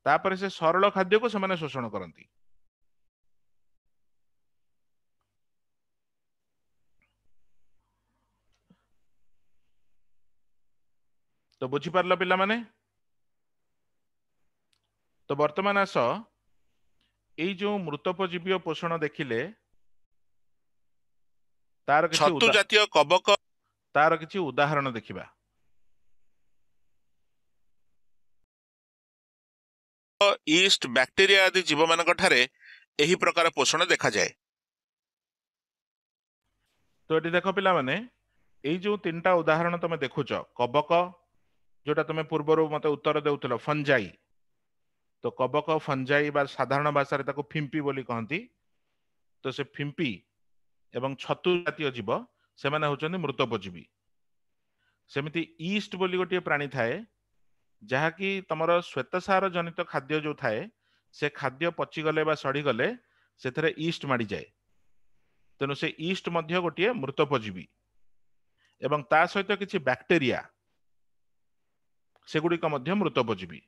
ତାପରେ ସେ ସରଳ ଖାଦ୍ୟକୁ ସେମାନେ ଶୋଷଣ କରନ୍ତି ତ ବୁଝିପାରିଲ ପିଲାମାନେ ତ ବର୍ତ୍ତମାନ ଆସ ଏଇ ଯେଉଁ ମୃତପଜୀବୀୟ ପୋଷଣ ଦେଖିଲେ ତାର କିଛି ଛତୁ ଜାତୀୟ କବକ ତାର କିଛି ଉଦାହରଣ ଦେଖିବା ଇଷ୍ଟ ବ୍ୟାକ୍ଟେରିଆ ଆଦି ଜୀବମାନଙ୍କ ଠାରେ ଏହି ପ୍ରକାର ପୋଷଣ ଦେଖାଯାଏ ତ ଏଠି ଦେଖ ପିଲାମାନେ ଏଇ ଯୋଉ ତିନିଟା ଉଦାହରଣ ତମେ ଦେଖୁଛ କବକ ଯୋଉଟା ତମେ ପୂର୍ବରୁ ମତେ ଉତ୍ତର ଦେଉଥିଲ ଫଞ୍ଜାଇ ତ କବକ ଫଞ୍ଜାଇ ବା ସାଧାରଣ ଭାଷାରେ ତାକୁ ଫିମ୍ପି ବୋଲି କହନ୍ତି ତ ସେ ଫିମ୍ପି ଏବଂ ଛତୁ ଜାତୀୟ ଜୀବ ସେମାନେ ହେଉଛନ୍ତି ମୃତୋପଜୀବୀ ସେମିତି ଇଷ୍ଟ ବୋଲି ଗୋଟିଏ ପ୍ରାଣୀ ଥାଏ ଯାହାକି ତମର ଶ୍ୱେତସାର ଜନିତ ଖାଦ୍ୟ ଯେଉଁ ଥାଏ ସେ ଖାଦ୍ୟ ପଚିଗଲେ ବା ସଢ଼ିଗଲେ ସେଥିରେ ଇଷ୍ଟ ମାଡ଼ିଯାଏ ତେଣୁ ସେ ଇଷ୍ଟ ମଧ୍ୟ ଗୋଟିଏ ମୃତୋପଜୀବୀ ଏବଂ ତା ସହିତ କିଛି ବ୍ୟାକ୍ଟେରିଆ ସେଗୁଡ଼ିକ ମଧ୍ୟ ମୃତୋପଜୀବୀ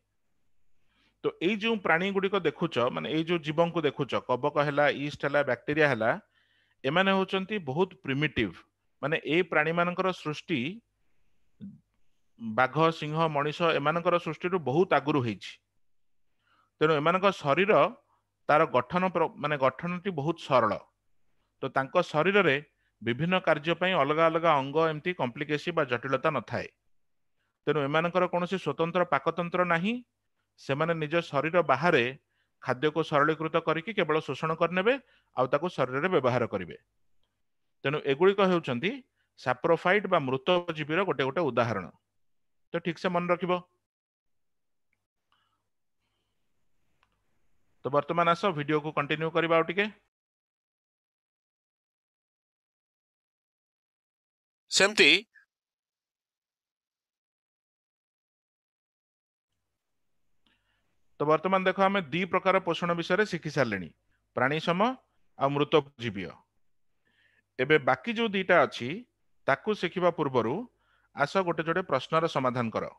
ତ ଏଇ ଯେଉଁ ପ୍ରାଣୀ ଗୁଡ଼ିକ ଦେଖୁଛ ମାନେ ଏଇ ଯେଉଁ ଜୀବଙ୍କୁ ଦେଖୁଛ କବକ ହେଲା ଇଷ୍ଟ ହେଲା ବ୍ୟାକ୍ଟେରିଆ ହେଲା ଏମାନେ ହେଉଛନ୍ତି ବହୁତ ପ୍ରିମିଟିଭ ମାନେ ଏଇ ପ୍ରାଣୀମାନଙ୍କର ସୃଷ୍ଟି ବାଘ ସିଂହ ମଣିଷ ଏମାନଙ୍କର ସୃଷ୍ଟିରୁ ବହୁତ ଆଗରୁ ହେଇଛି ତେଣୁ ଏମାନଙ୍କ ଶରୀର ତାର ଗଠନ ମାନେ ଗଠନଟି ବହୁତ ସରଳ ତ ତାଙ୍କ ଶରୀରରେ ବିଭିନ୍ନ କାର୍ଯ୍ୟ ପାଇଁ ଅଲଗା ଅଲଗା ଅଙ୍ଗ ଏମିତି କମ୍ପ୍ଲିକେସି ବା ଜଟିଳତା ନଥାଏ ତେଣୁ ଏମାନଙ୍କର କୌଣସି ସ୍ୱତନ୍ତ୍ର ପାକତନ୍ତ୍ର ନାହିଁ ସେମାନେ ନିଜ ଶରୀର ବାହାରେ ଖାଦ୍ୟକୁ ସରଳୀକୃତ କରିକି କେବଳ ଶୋଷଣ କରିନେବେ ଆଉ ତାକୁ ଶରୀରରେ ବ୍ୟବହାର କରିବେ ତେଣୁ ଏଗୁଡ଼ିକ ହେଉଛନ୍ତି ସାପ୍ରୋଫାଇଟ୍ ବା ମୃତଜୀବୀର ଗୋଟେ ଗୋଟେ ଉଦାହରଣ ତ ଠିକ ସେ ମନେ ରଖିବ ତ ବର୍ତ୍ତମାନ ଆସ ଭିଡ଼ିଓକୁ କଣ୍ଟିନ୍ୟୁ କରିବା ଆଉ ଟିକେ ସେମିତି ତ ବର୍ତ୍ତମାନ ଦେଖ ଆମେ ଦୁଇ ପ୍ରକାର ପୋଷଣ ବିଷୟରେ ଶିଖିସାରିଲେଣି ପ୍ରାଣୀସମ ଆଉ ମୃତ ଜୀବୀୟ ଏବେ ବାକି ଯେଉଁ ଦୁଇଟା ଅଛି ତାକୁ ଶିଖିବା ପୂର୍ବରୁ ଆସ ଗୋଟେ ଯୋଡ଼େ ପ୍ରଶ୍ନର ସମାଧାନ କର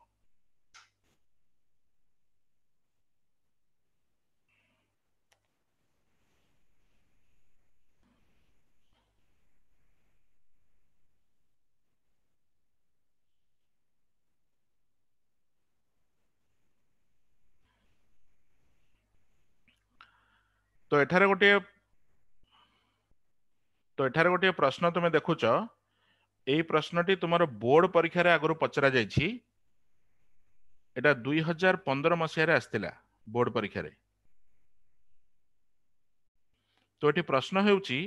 ତ ଏଠାରେ ଗୋଟିଏ ତ ଏଠାରେ ଗୋଟିଏ ପ୍ରଶ୍ନ ତୁମେ ଦେଖୁଛ ଏଇ ପ୍ରଶ୍ନଟି ତୁମର ବୋର୍ଡ ପରୀକ୍ଷାରେ ଆଗରୁ ପଚରାଯାଇଛି ଯାଇଛି ଏଇଟା ଦୁଇ ହଜାର ପନ୍ଦର ମସିହାରେ ଆସିଥିଲା ବୋର୍ଡ ପରୀକ୍ଷାରେ ତ ଏଠି ପ୍ରଶ୍ନ ହେଉଛି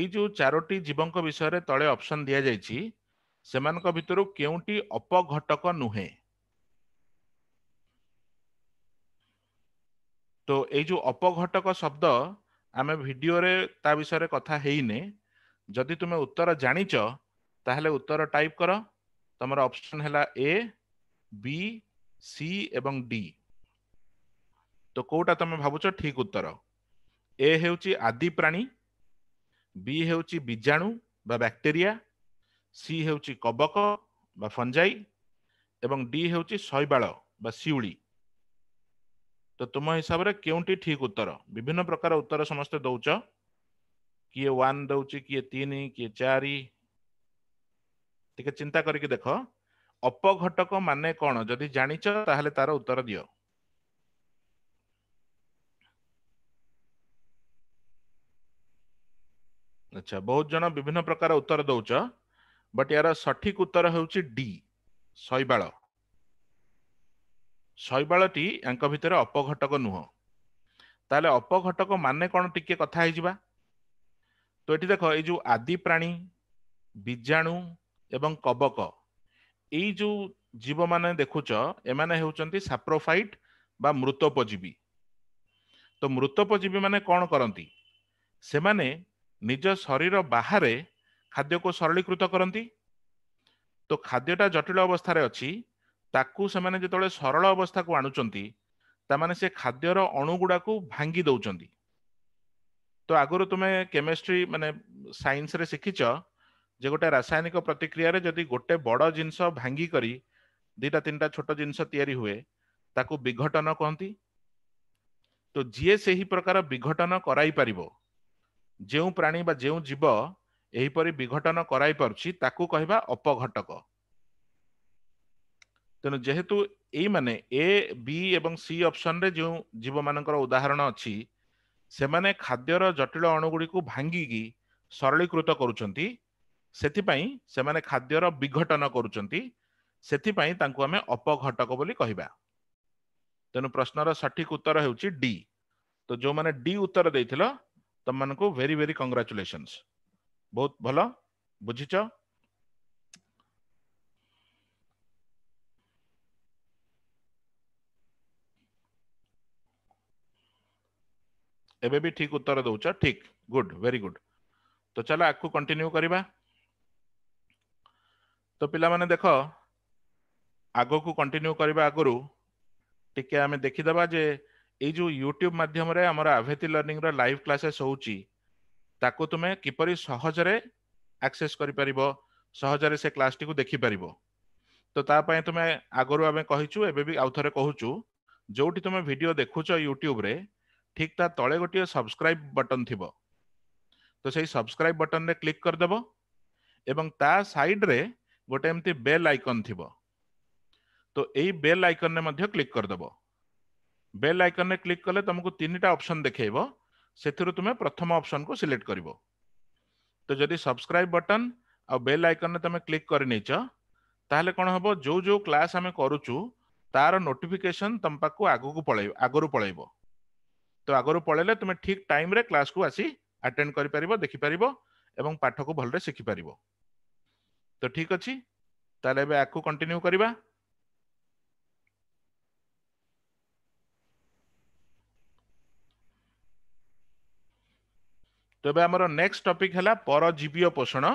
ଏଇ ଯେଉଁ ଚାରୋଟି ଜୀବଙ୍କ ବିଷୟରେ ତଳେ ଅପସନ୍ ଦିଆଯାଇଛି ସେମାନଙ୍କ ଭିତରୁ କେଉଁଟି ଅପଘଟକ ନୁହେଁ তো ଏଇ ଯୋଉ ଅପଘଟକ ଶବ୍ଦ ଆମେ ଭିଡ଼ିଓରେ ତା ବିଷୟରେ କଥା ହେଇନେ ଯଦି ତୁମେ ଉତ୍ତର ଜାଣିଛ ତାହେଲେ ଉତ୍ତର ଟାଇପ୍ କର ତମର ଅପସନ୍ ହେଲା ଏ ବି ସି ଏବଂ ଡି ତ କୋଉଟା ତମେ ଭାବୁଛ ଠିକ୍ ଉତ୍ତର ଏ ହେଉଛି ଆଦି ପ୍ରାଣୀ ବି ହେଉଛି ବୀଜାଣୁ ବା ବ୍ୟାକ୍ଟେରିଆ ସି ହେଉଛି କବକ ବା ଫଞ୍ଜାଇ ଏବଂ ଡି ହେଉଛି ଶୈବାଳ ବା ଶିଉଳି ତ ତୁମ ହିସାବରେ କେଉଁଠି ଠିକ୍ ଉତ୍ତର ବିଭିନ୍ନ ପ୍ରକାର ଉତ୍ତର ସମସ୍ତେ ଦଉଛ କିଏ ୱାନ୍ ଦଉଛି କିଏ ତିନି କିଏ ଚାରି ଟିକେ ଚିନ୍ତା କରିକି ଦେଖ ଅପଘଟକ ମାନେ କ'ଣ ଯଦି ଜାଣିଛ ତାହେଲେ ତାର ଉତ୍ତର ଦିଅ ଆଚ୍ଛା ବହୁତ ଜଣ ବିଭିନ୍ନ ପ୍ରକାର ଉତ୍ତର ଦଉଛ ବଟ୍ ଏହାର ସଠିକ୍ ଉତ୍ତର ହେଉଛି ଡି ଶୈବାଳ ଶୈବାଳଟି ୟାଙ୍କ ଭିତରେ ଅପଘଟକ ନୁହଁ ତାହେଲେ ଅପଘଟକ ମାନେ କ'ଣ ଟିକେ କଥା ହେଇଯିବା ତ ଏଠି ଦେଖ ଏଇ ଯେଉଁ ଆଦି ପ୍ରାଣୀ ବୀଜାଣୁ ଏବଂ କବକ ଏଇ ଯେଉଁ ଜୀବମାନେ ଦେଖୁଛ ଏମାନେ ହେଉଛନ୍ତି ସାପ୍ରୋଫାଇଟ୍ ବା ମୃତୋପଜୀବୀ ତ ମୃତୋପଜୀବୀ ମାନେ କ'ଣ କରନ୍ତି ସେମାନେ ନିଜ ଶରୀର ବାହାରେ ଖାଦ୍ୟକୁ ସରଳୀକୃତ କରନ୍ତି ତ ଖାଦ୍ୟଟା ଜଟିଳ ଅବସ୍ଥାରେ ଅଛି ତାକୁ ସେମାନେ ଯେତେବେଳେ ସରଳ ଅବସ୍ଥାକୁ ଆଣୁଛନ୍ତି ତାମାନେ ସେ ଖାଦ୍ୟର ଅଣୁଗୁଡ଼ାକୁ ଭାଙ୍ଗି ଦେଉଛନ୍ତି ତ ଆଗରୁ ତୁମେ କେମିଷ୍ଟ୍ରି ମାନେ ସାଇନ୍ସରେ ଶିଖିଛ ଯେ ଗୋଟେ ରାସାୟନିକ ପ୍ରତିକ୍ରିୟାରେ ଯଦି ଗୋଟେ ବଡ଼ ଜିନିଷ ଭାଙ୍ଗିକରି ଦୁଇଟା ତିନିଟା ଛୋଟ ଜିନିଷ ତିଆରି ହୁଏ ତାକୁ ବିଘଟନ କହନ୍ତି ତ ଯିଏ ସେହି ପ୍ରକାର ବିଘଟନ କରାଇ ପାରିବ ଯେଉଁ ପ୍ରାଣୀ ବା ଯେଉଁ ଜୀବ ଏହିପରି ବିଘଟନ କରାଇ ପାରୁଛି ତାକୁ କହିବା ଅପଘଟକ ତେଣୁ ଯେହେତୁ ଏଇମାନେ ଏ ବି ଏବଂ ସି ଅପସନରେ ଯେଉଁ ଜୀବମାନଙ୍କର ଉଦାହରଣ ଅଛି ସେମାନେ ଖାଦ୍ୟର ଜଟିଳ ଅଣୁଗୁଡ଼ିକୁ ଭାଙ୍ଗିକି ସରଳୀକୃତ କରୁଛନ୍ତି ସେଥିପାଇଁ ସେମାନେ ଖାଦ୍ୟର ବିଘଟନ କରୁଛନ୍ତି ସେଥିପାଇଁ ତାଙ୍କୁ ଆମେ ଅପଘଟକ ବୋଲି କହିବା ତେଣୁ ପ୍ରଶ୍ନର ସଠିକ୍ ଉତ୍ତର ହେଉଛି ଡି ତ ଯେଉଁମାନେ ଡି ଉତ୍ତର ଦେଇଥିଲ ତମମାନଙ୍କୁ ଭେରି ଭେରି କଂଗ୍ରାଚୁଲେସନ୍ସ ବହୁତ ଭଲ ବୁଝିଛ ଏବେ ବି ଠିକ ଉତ୍ତର ଦଉଛ ଠିକ ଗୁଡ ଭେରି ଗୁଡ ତ ଚାଲ ଆଗକୁ କଣ୍ଟିନ୍ୟୁ କରିବା ତ ପିଲାମାନେ ଦେଖ ଆଗକୁ କଣ୍ଟିନ୍ୟୁ କରିବା ଆଗରୁ ଟିକେ ଆମେ ଦେଖିଦେବା ଯେ ଏଇ ଯେଉଁ ୟୁଟ୍ୟୁବ୍ ମାଧ୍ୟମରେ ଆମର ଆଭେତି ଲର୍ଣ୍ଣିଂର ଲାଇଭ୍ କ୍ଲାସେସ୍ ହେଉଛି ତାକୁ ତୁମେ କିପରି ସହଜରେ ଆକ୍ସେସ୍ କରିପାରିବ ସହଜରେ ସେ କ୍ଲାସ୍ଟିକୁ ଦେଖିପାରିବ ତ ତା ପାଇଁ ତୁମେ ଆଗରୁ ଆମେ କହିଛୁ ଏବେ ବି ଆଉ ଥରେ କହୁଛୁ ଯେଉଁଠି ତୁମେ ଭିଡ଼ିଓ ଦେଖୁଛ ୟୁଟ୍ୟୁବ୍ରେ ঠিক তা তলে গোটিଏ সবসক্রাইব বটন থিব তো সেই সবসক্রাইব বটনরে ক্লিক କରିଦେବ এবং তা ସାଇଡ୍ରେ ଗୋଟେ ଏମିତି ବେଲ୍ ଆଇକନ୍ ଥିବ ତ ଏଇ ବେଲ୍ ଆଇକନ୍ରେ ମଧ୍ୟ କ୍ଲିକ୍ କରିଦେବ ବେଲ୍ ଆଇକନ୍ରେ କ୍ଲିକ୍ କଲେ ତୁମକୁ ତିନିଟା ଅପସନ୍ ଦେଖାଇବ ସେଥିରୁ ତୁମେ ପ୍ରଥମ ଅପସନ୍କୁ ସିଲେକ୍ଟ କରିବ ତ ଯଦି ସବସ୍କ୍ରାଇବ୍ ବଟନ୍ ଆଉ ବେଲ୍ ଆଇକନ୍ରେ ତୁମେ କ୍ଲିକ୍ କରିନେଇଛ ତାହେଲେ କ'ଣ ହେବ ଯେଉଁ ଯେଉଁ କ୍ଲାସ୍ ଆମେ କରୁଛୁ ତାର ନୋଟିଫିକେସନ୍ ତୁମ ପାଖକୁ ଆଗକୁ ପଳାଇବ ଆଗରୁ ପଳାଇବ ତ ଆଗରୁ ପଳେଇଲେ ତୁମେ ଠିକ୍ ଟାଇମ୍ରେ କ୍ଲାସ୍କୁ ଆସି ଆଟେଣ୍ଡ କରିପାରିବ ଦେଖିପାରିବ ଏବଂ ପାଠକୁ ଭଲରେ ଶିଖିପାରିବ ତ ଠିକ୍ ଅଛି ତାହେଲେ ଏବେ ଆକୁ କଣ୍ଟିନ୍ୟୁ କରିବା ତ ଏବେ ଆମର ନେକ୍ସଟ ଟପିକ୍ ହେଲା ପରଜୀବୀୟ ପୋଷଣ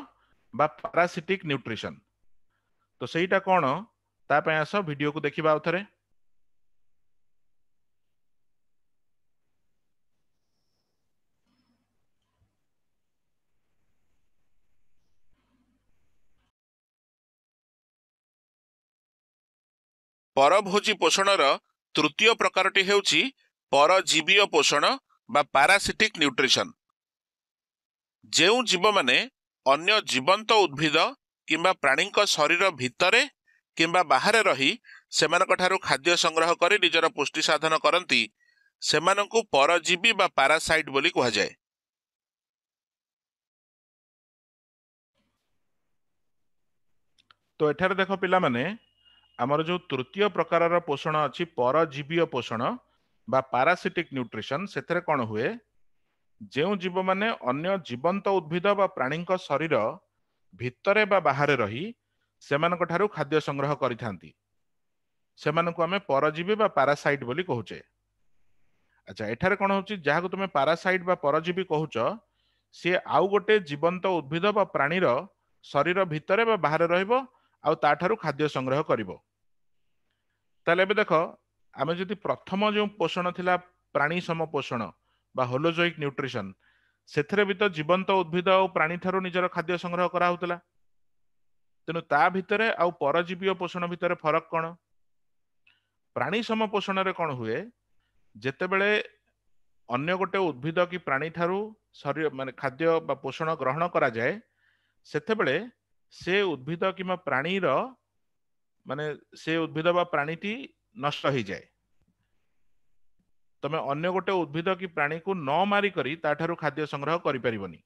ବା ପାରାସିଟିକ୍ ନ୍ୟୁଟ୍ରିସନ୍ ତ ସେଇଟା କ'ଣ ତା ପାଇଁ ଆସ ଭିଡ଼ିଓକୁ ଦେଖିବା ଆଉ ଥରେ ପରଭୋଜି ପୋଷଣର ତୃତୀୟ ପ୍ରକାରଟି ହେଉଛି ପରଜୀବୀୟ ପୋଷଣ ବା ପାରାସିଟିକ୍ ନ୍ୟୁଟ୍ରିସନ୍ ଯେଉଁ ଜୀବମାନେ ଅନ୍ୟ ଜୀବନ୍ତ ଉଦ୍ଭିଦ କିମ୍ବା ପ୍ରାଣୀଙ୍କ ଶରୀର ଭିତରେ କିମ୍ବା ବାହାରେ ରହି ସେମାନଙ୍କ ଠାରୁ ଖାଦ୍ୟ ସଂଗ୍ରହ କରି ନିଜର ପୁଷ୍ଟି ସାଧନ କରନ୍ତି ସେମାନଙ୍କୁ ପରଜୀବୀ ବା ପାରାସାଇଟ୍ ବୋଲି କୁହାଯାଏ ତ ଏଠାରେ ଦେଖ ପିଲାମାନେ ଆମର ଯେଉଁ ତୃତୀୟ ପ୍ରକାରର ପୋଷଣ ଅଛି ପରଜୀବୀୟ ପୋଷଣ ବା ପାରାସିଟିକ୍ ନ୍ୟୁଟ୍ରିସନ୍ ସେଥିରେ କ'ଣ ହୁଏ ଯେଉଁ ଜୀବମାନେ ଅନ୍ୟ ଜୀବନ୍ତ ଉଦ୍ଭିଦ ବା ପ୍ରାଣୀଙ୍କ ଶରୀର ଭିତରେ ବା ବାହାରେ ରହି ସେମାନଙ୍କ ଠାରୁ ଖାଦ୍ୟ ସଂଗ୍ରହ କରିଥାନ୍ତି ସେମାନଙ୍କୁ ଆମେ ପରଜୀବୀ ବା ପାରାସାଇଟ୍ ବୋଲି କହୁଛେ ଆଚ୍ଛା ଏଠାରେ କ'ଣ ହେଉଛି ଯାହାକୁ ତୁମେ ପାରାସାଇଟ୍ ବା ପରଜୀବୀ କହୁଛ ସିଏ ଆଉ ଗୋଟେ ଜୀବନ୍ତ ଉଦ୍ଭିଦ ବା ପ୍ରାଣୀର ଶରୀର ଭିତରେ ବା ବାହାରେ ରହିବ ଆଉ ତା'ଠାରୁ ଖାଦ୍ୟ ସଂଗ୍ରହ କରିବ ତାହେଲେ ଏବେ ଦେଖ ଆମେ ଯଦି ପ୍ରଥମ ଯେଉଁ ପୋଷଣ ଥିଲା ପ୍ରାଣୀ ସମ ପୋଷଣ ବା ହୋଲୋଜୋଇକ୍ ନ୍ୟୁଟ୍ରିସନ୍ ସେଥିରେ ବି ତ ଜୀବନ୍ତ ଉଦ୍ଭିଦ ଆଉ ପ୍ରାଣୀ ଠାରୁ ନିଜର ଖାଦ୍ୟ ସଂଗ୍ରହ କରାହଉଥିଲା ତେଣୁ ତା ଭିତରେ ଆଉ ପରଜୀବୀୟ ପୋଷଣ ଭିତରେ ଫରକ କ'ଣ ପ୍ରାଣୀ ସମ ପୋଷଣରେ କ'ଣ ହୁଏ ଯେତେବେଳେ ଅନ୍ୟ ଗୋଟେ ଉଦ୍ଭିଦ କି ପ୍ରାଣୀ ଠାରୁ ଶରୀର ମାନେ ଖାଦ୍ୟ ବା ପୋଷଣ ଗ୍ରହଣ କରାଯାଏ ସେତେବେଳେ ସେ ଉଦ୍ଭିଦ କିମ୍ବା ପ୍ରାଣୀର ମାନେ ସେ ଉଦ୍ଭିଦ ବା ପ୍ରାଣୀଟି ନଷ୍ଟ ହେଇଯାଏ ତମେ ଅନ୍ୟ ଗୋଟେ ଉଦ୍ଭିଦ କି ପ୍ରାଣୀକୁ ନ ମାରିକରି ତା ଠାରୁ ଖାଦ୍ୟ ସଂଗ୍ରହ କରିପାରିବନି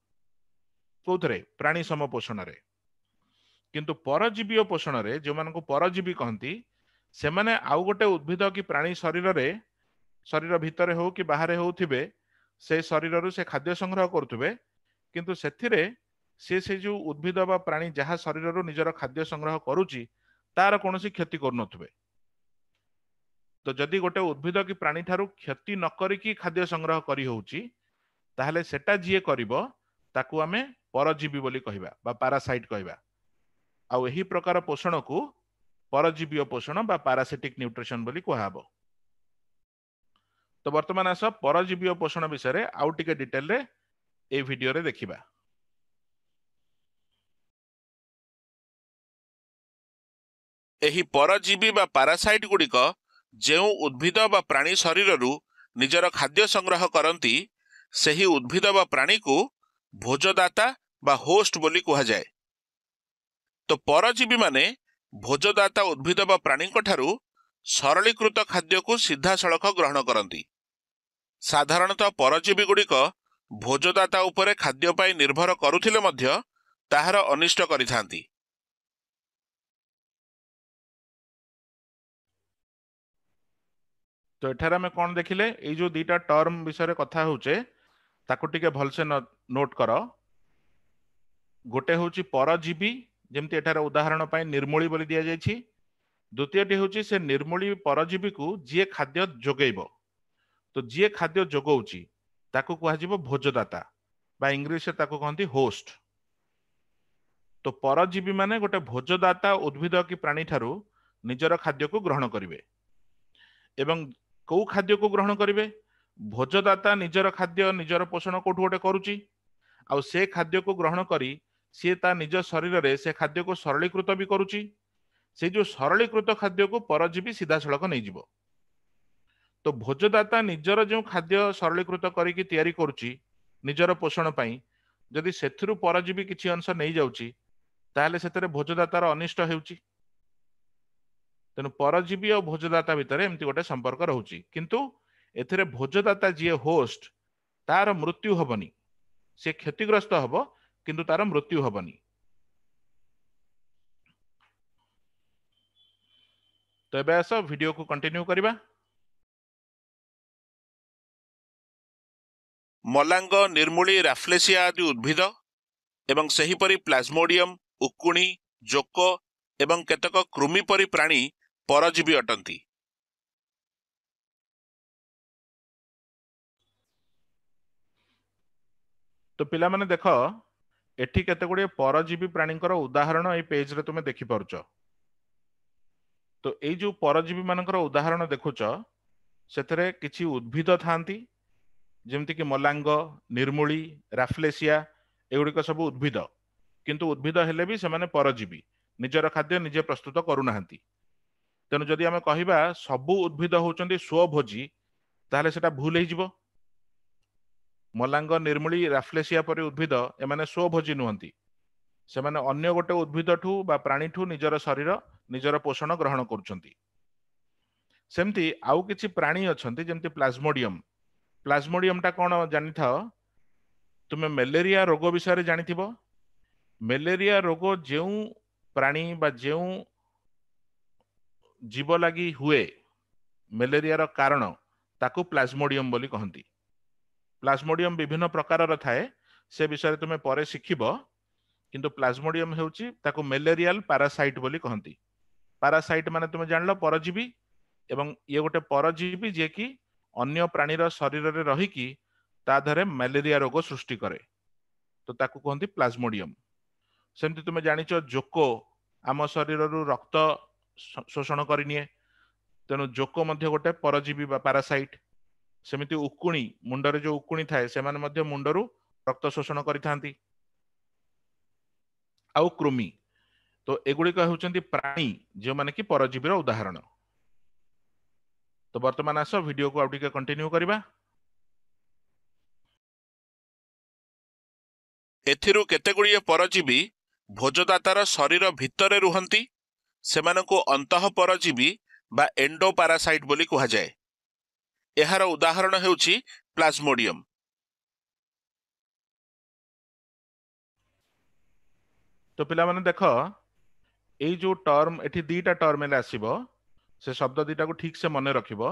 କୋଉଥିରେ ପ୍ରାଣୀ ସମ ପୋଷଣରେ କିନ୍ତୁ ପରଜୀବୀ ପୋଷଣରେ ଯେଉଁମାନଙ୍କୁ ପରଜୀବୀ କହନ୍ତି ସେମାନେ ଆଉ ଗୋଟେ ଉଦ୍ଭିଦ କି ପ୍ରାଣୀ ଶରୀରରେ ଶରୀର ଭିତରେ ହଉ କି ବାହାରେ ହଉଥିବେ ସେ ଶରୀରରୁ ସେ ଖାଦ୍ୟ ସଂଗ୍ରହ କରୁଥିବେ କିନ୍ତୁ ସେଥିରେ ସେ ସେ ଯୋଉ ଉଦ୍ଭିଦ ବା ପ୍ରାଣୀ ଯାହା ଶରୀରରୁ ନିଜର ଖାଦ୍ୟ ସଂଗ୍ରହ କରୁଛି ତାର କୌଣସି କ୍ଷତି କରୁନଥିବେ ତ ଯଦି ଗୋଟେ ଉଦ୍ଭିଦ କି ପ୍ରାଣୀ ଠାରୁ କ୍ଷତି ନ କରିକି ଖାଦ୍ୟ ସଂଗ୍ରହ କରିହେଉଛି ତାହେଲେ ସେଟା ଯିଏ କରିବ ତାକୁ ଆମେ ପରଜୀବୀ ବୋଲି କହିବା ବା ପାରାସାଇଟ୍ କହିବା ଆଉ ଏହି ପ୍ରକାର ପୋଷଣକୁ ପରଜୀବୀୟ ପୋଷଣ ବା ପାରାସେଟିକ୍ ନ୍ୟୁଟ୍ରିସନ୍ ବୋଲି କୁହାହେବ ତ ବର୍ତ୍ତମାନ ଆସ ପରଜୀବୀୟ ପୋଷଣ ବିଷୟରେ ଆଉ ଟିକେ ଡିଟେଲରେ ଏଇ ଭିଡ଼ିଓରେ ଦେଖିବା ଏହି ପରଜୀବୀ ବା ପାରାସାଇଟ୍ ଗୁଡ଼ିକ ଯେଉଁ ଉଦ୍ଭିଦ ବା ପ୍ରାଣୀ ଶରୀରରୁ ନିଜର ଖାଦ୍ୟ ସଂଗ୍ରହ କରନ୍ତି ସେହି ଉଦ୍ଭିଦ ବା ପ୍ରାଣୀକୁ ଭୋଜଦାତା ବା ହୋଷ୍ଟ ବୋଲି କୁହାଯାଏ ତ ପରଜୀବୀମାନେ ଭୋଜଦାତା ଉଦ୍ଭିଦ ବା ପ୍ରାଣୀଙ୍କଠାରୁ ସରଳୀକୃତ ଖାଦ୍ୟକୁ ସିଧାସଳଖ ଗ୍ରହଣ କରନ୍ତି ସାଧାରଣତଃ ପରଜୀବୀଗୁଡ଼ିକ ଭୋଜଦାତା ଉପରେ ଖାଦ୍ୟ ପାଇଁ ନିର୍ଭର କରୁଥିଲେ ମଧ୍ୟ ତାହାର ଅନିଷ୍ଟ କରିଥାନ୍ତି ତ ଏଠାରେ ଆମେ କ'ଣ ଦେଖିଲେ ଏଇ ଯୋଉ ଦୁଇଟା ଟର୍ମ ବିଷୟରେ କଥା ହେଉଛେ ତାକୁ ଟିକେ ଭଲସେ ନୋଟ୍ କର ଗୋଟେ ହେଉଛି ପରଜୀବୀ ଯେମିତି ଏଠାରେ ଉଦାହରଣ ପାଇଁ ନିର୍ମୂଳୀ ବୋଲି ଦିଆଯାଇଛି ଦ୍ୱିତୀୟଟି ହେଉଛି ସେ ନିର୍ମୂଳୀ ପରଜୀବୀକୁ ଯିଏ ଖାଦ୍ୟ ଯୋଗାଇବ ତ ଯିଏ ଖାଦ୍ୟ ଯୋଗାଉଛି ତାକୁ କୁହାଯିବ ଭୋଜଦାତା ବା ଇଂଲିଶରେ ତାକୁ କହନ୍ତି ହୋଷ୍ଟ ତ ପରଜୀବୀ ମାନେ ଗୋଟେ ଭୋଜଦାତା ଉଦ୍ଭିଦ କି ପ୍ରାଣୀଠାରୁ ନିଜର ଖାଦ୍ୟକୁ ଗ୍ରହଣ କରିବେ ଏବଂ କୋଉ ଖାଦ୍ୟକୁ ଗ୍ରହଣ କରିବେ ଭୋଜଦାତା ନିଜର ଖାଦ୍ୟ ନିଜର ପୋଷଣ କୋଉଠୁ ଗୋଟେ କରୁଛି ଆଉ ସେ ଖାଦ୍ୟକୁ ଗ୍ରହଣ କରି ସିଏ ତା ନିଜ ଶରୀରରେ ସେ ଖାଦ୍ୟକୁ ସରଳୀକୃତ ବି କରୁଛି ସେ ଯୋଉ ସରଳୀକୃତ ଖାଦ୍ୟକୁ ପରଜୀବୀ ସିଧାସଳଖ ନେଇଯିବ ତ ଭୋଜଦାତା ନିଜର ଯେଉଁ ଖାଦ୍ୟ ସରଳୀକୃତ କରିକି ତିଆରି କରୁଛି ନିଜର ପୋଷଣ ପାଇଁ ଯଦି ସେଥିରୁ ପରଜୀବୀ କିଛି ଅଂଶ ନେଇଯାଉଛି ତାହେଲେ ସେଥିରେ ଭୋଜଦାତାର ଅନିଷ୍ଟ ହେଉଛି ତେଣୁ ପରଜୀବୀ ଆଉ ଭୋଜଦାତା ଭିତରେ ଏମିତି ଗୋଟେ ସମ୍ପର୍କ ରହୁଛି କିନ୍ତୁ ଏଥିରେ ଭୋଜଦାତା ଯିଏ ହୋଷ୍ଟ ତାର ମୃତ୍ୟୁ ହବନି ସେ କ୍ଷତିଗ୍ରସ୍ତ ହବ କିନ୍ତୁ ତାର ମୃତ୍ୟୁ ହବନି ତ ଏବେ ଆସ ଭିଡ଼ିଓକୁ କଣ୍ଟିନ୍ୟୁ କରିବା ମଲାଙ୍ଗ ନିର୍ମୂଳି ରାଫ୍ଲେସିଆ ଆଦି ଉଦ୍ଭିଦ ଏବଂ ସେହିପରି ପ୍ଲାଜମୋଡିୟମ ଉକୁଣି ଜୋକ ଏବଂ କେତେକ କୃମି ପରି ପ୍ରାଣୀ ପରଜୀବୀ ଅଟନ୍ତି ତ ପିଲାମାନେ ଦେଖ ଏଠି କେତେ ଗୁଡ଼ିଏ ପରଜୀବୀ ପ୍ରାଣୀଙ୍କର ଉଦାହରଣ ଏଇ ପେଜରେ ତୁମେ ଦେଖିପାରୁଛ ତ ଏଇ ଯୋଉ ଯେଉଁ ମାନଙ୍କର ଉଦାହରଣ ଦେଖୁଛ ସେଥିରେ କିଛି ଉଦ୍ଭିଦ ଥାନ୍ତି ଯେମିତିକି ମଲାଙ୍ଗ ନିର୍ମୂଳି ରାଫଲେସିଆ ଏଗୁଡ଼ିକ ସବୁ ଉଦ୍ଭିଦ କିନ୍ତୁ ଉଦ୍ଭିଦ ହେଲେ ବି ସେମାନେ ପରଜୀବୀ ନିଜର ଖାଦ୍ୟ ନିଜେ ପ୍ରସ୍ତୁତ କରୁନାହାନ୍ତି ତେଣୁ ଯଦି ଆମେ କହିବା ସବୁ ଉଦ୍ଭିଦ ହେଉଛନ୍ତି ସ୍ୱଭୋଜି ତାହେଲେ ସେଟା ଭୁଲ ହେଇଯିବ ମଲାଙ୍ଗ ନିର୍ମୂଳି ରାଫ୍ଲେସିଆ ପରି ଉଦ୍ଭିଦ ଏମାନେ ସ୍ୱଭୋଜି ନୁହନ୍ତି ସେମାନେ ଅନ୍ୟ ଗୋଟେ ଉଦ୍ଭିଦ ଠୁ ବା ପ୍ରାଣୀଠୁ ନିଜର ଶରୀର ନିଜର ପୋଷଣ ଗ୍ରହଣ କରୁଛନ୍ତି ସେମିତି ଆଉ କିଛି ପ୍ରାଣୀ ଅଛନ୍ତି ଯେମିତି ପ୍ଲାଜମୋଡ଼ିୟମ ପ୍ଲାଜମୋଡ଼ିୟମଟା କ'ଣ ଜାଣିଥାଅ ତୁମେ ମ୍ୟାଲେରିଆ ରୋଗ ବିଷୟରେ ଜାଣିଥିବ ମ୍ୟାଲେରିଆ ରୋଗ ଯେଉଁ ପ୍ରାଣୀ ବା ଯେଉଁ ଜୀବ ଲାଗି ହୁଏ ମ୍ୟାଲେରିଆର କାରଣ ତାକୁ ପ୍ଲାଜମୋଡ଼ିୟମ୍ ବୋଲି କହନ୍ତି ପ୍ଲାଜମୋଡ଼ିୟମ୍ ବିଭିନ୍ନ ପ୍ରକାରର ଥାଏ ସେ ବିଷୟରେ ତୁମେ ପରେ ଶିଖିବ କିନ୍ତୁ ପ୍ଲାଜମୋଡ଼ିୟମ୍ ହେଉଛି ତାକୁ ମ୍ୟାଲେରିଆଲ ପାରାସାଇଟ୍ ବୋଲି କହନ୍ତି ପାରାସାଇଟ୍ ମାନେ ତୁମେ ଜାଣିଲ ପରଜୀବୀ ଏବଂ ଇଏ ଗୋଟେ ପରଜୀବୀ ଯିଏକି ଅନ୍ୟ ପ୍ରାଣୀର ଶରୀରରେ ରହିକି ତା ଦେହରେ ମ୍ୟାଲେରିଆ ରୋଗ ସୃଷ୍ଟି କରେ ତ ତାକୁ କୁହନ୍ତି ପ୍ଲାଜମୋଡ଼ିୟମ୍ ସେମିତି ତୁମେ ଜାଣିଛ ଜୋକୋ ଆମ ଶରୀରରୁ ରକ୍ତ ଶୋଷଣ କରିନିଏ ତେଣୁ ଜୋକ ମଧ୍ୟ ଗୋଟେ ପରଜୀବୀ ବା ପାରାସାଇଟ୍ ସେମିତି ଉକୁଣି ମୁଣ୍ଡରେ ଯୋଉ ଉକୁଣି ଥାଏ ସେମାନେ ମଧ୍ୟ ମୁଣ୍ଡରୁ ରକ୍ତ ଶୋଷଣ କରିଥାନ୍ତି ଆଉ କୃମି ତ ଏଗୁଡିକ ହେଉଛନ୍ତି ପ୍ରାଣୀ ଯେଉଁମାନେ କି ପରଜୀବୀର ଉଦାହରଣ ତ ବର୍ତ୍ତମାନ ଆସ ଭିଡ଼ିଓକୁ ଆଉ ଟିକେ କଣ୍ଟିନ୍ୟୁ କରିବା ଏଥିରୁ କେତେଗୁଡ଼ିଏ ପରଜୀବୀ ଭୋଜଦାତାର ଶରୀର ଭିତରେ ରୁହନ୍ତି ସେମାନଙ୍କୁ ଅନ୍ତଃପରଜୀବୀ ବା ଏଣ୍ଡୋପାରାସାଇଟ୍ ବୋଲି କୁହାଯାଏ ଏହାର ଉଦାହରଣ ହେଉଛି ପ୍ଲାଜମୋଡିୟମ୍ ତ ପିଲାମାନେ ଦେଖ ଏଇ ଯେଉଁ ଟର୍ମ ଏଠି ଦୁଇଟା ଟର୍ମ ହେଲେ ଆସିବ ସେ ଶବ୍ଦ ଦୁଇଟାକୁ ଠିକ୍ ସେ ମନେ ରଖିବ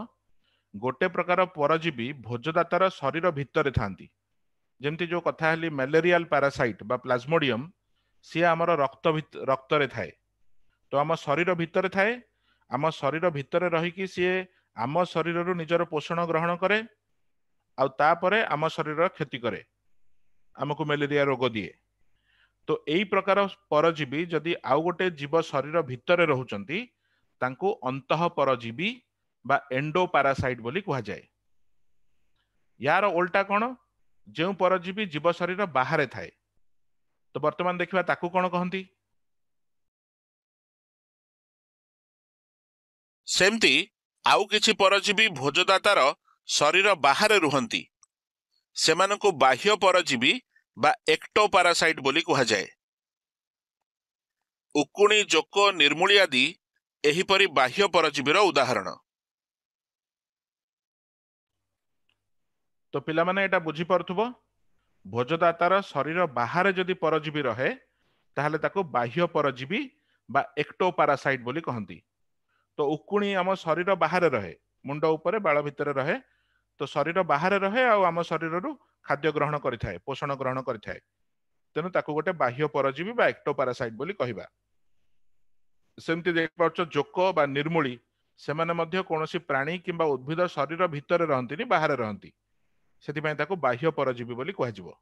ଗୋଟେ ପ୍ରକାର ପରଜୀବୀ ଭୋଜଦାତାର ଶରୀର ଭିତରେ ଥାନ୍ତି ଯେମିତି ଯେଉଁ କଥା ହେଲି ମ୍ୟାଲେରିଆଲ ପାରାସାଇଟ୍ ବା ପ୍ଲାଜମୋଡିୟମ୍ ସିଏ ଆମର ରକ୍ତ ରକ୍ତରେ ଥାଏ তো ଆମ ଶରୀର ଭିତରେ ଥାଏ ଆମ ଶରୀର ଭିତରେ ରହିକି ସିଏ ଆମ ଶରୀରରୁ ନିଜର ପୋଷଣ ଗ୍ରହଣ କରେ ଆଉ ତାପରେ ଆମ ଶରୀରର କ୍ଷତି କରେ ଆମକୁ ମ୍ୟାଲେରିଆ ରୋଗ ଦିଏ ତ ଏଇ ପ୍ରକାର ପରଜୀବୀ ଯଦି ଆଉ ଗୋଟେ ଜୀବ ଶରୀର ଭିତରେ ରହୁଛନ୍ତି ତାଙ୍କୁ ଅନ୍ତଃ ପରଜୀବୀ ବା ଏଣ୍ଡୋ ପାରାସାଇଟ୍ ବୋଲି କୁହାଯାଏ ୟାର ଓଲଟା କ'ଣ ଯେଉଁ ପରଜୀବୀ ଜୀବ ଶରୀର ବାହାରେ ଥାଏ ତ ବର୍ତ୍ତମାନ ଦେଖିବା ତାକୁ କ'ଣ କହନ୍ତି ସେମିତି ଆଉ କିଛି ପରଜୀବୀ ଭୋଜଦାତାର ଶରୀର ବାହାରେ ରୁହନ୍ତି ସେମାନଙ୍କୁ ବାହ୍ୟ ପରଜୀବୀ ବା ଏକ୍ଟୋ ପାରାସାଇଟ୍ ବୋଲି କୁହାଯାଏ ଉକୁଣି ଜୋକ ନିର୍ମୂଳି ଆଦି ଏହିପରି ବାହ୍ୟ ପରଜୀବୀର ଉଦାହରଣ ତ ପିଲାମାନେ ଏଇଟା ବୁଝିପାରୁଥିବ ଭୋଜଦାତାର ଶରୀର ବାହାରେ ଯଦି ପରଜୀବୀ ରହେ ତାହେଲେ ତାକୁ ବାହ୍ୟ ପରଜୀବୀ ବା ଏକ୍ଟୋ ପାରାସାଇଟ୍ ବୋଲି କହନ୍ତି ତ ଉକୁଣି ଆମ ଶରୀର ବାହାରେ ରହେ ମୁଣ୍ଡ ଉପରେ ବାଳ ଭିତରେ ରହେ ତ ଶରୀର ବାହାରେ ରହେ ଆଉ ଆମ ଶରୀରରୁ ଖାଦ୍ୟ ଗ୍ରହଣ କରିଥାଏ ପୋଷଣ ଗ୍ରହଣ କରିଥାଏ ତେଣୁ ତାକୁ ଗୋଟେ ବାହ୍ୟ ପରଜୀବୀ ବା ଏକ୍ଟୋପାରାସାଇଟ୍ ବୋଲି କହିବା ସେମିତି ଦେଖିପାରୁଛ ଜୋକ ବା ନିର୍ମୂଳି ସେମାନେ ମଧ୍ୟ କୌଣସି ପ୍ରାଣୀ କିମ୍ବା ଉଦ୍ଭିଦ ଶରୀର ଭିତରେ ରହନ୍ତିନି ବାହାରେ ରହନ୍ତି ସେଥିପାଇଁ ତାକୁ ବାହ୍ୟ ପରଜୀବୀ ବୋଲି କୁହାଯିବ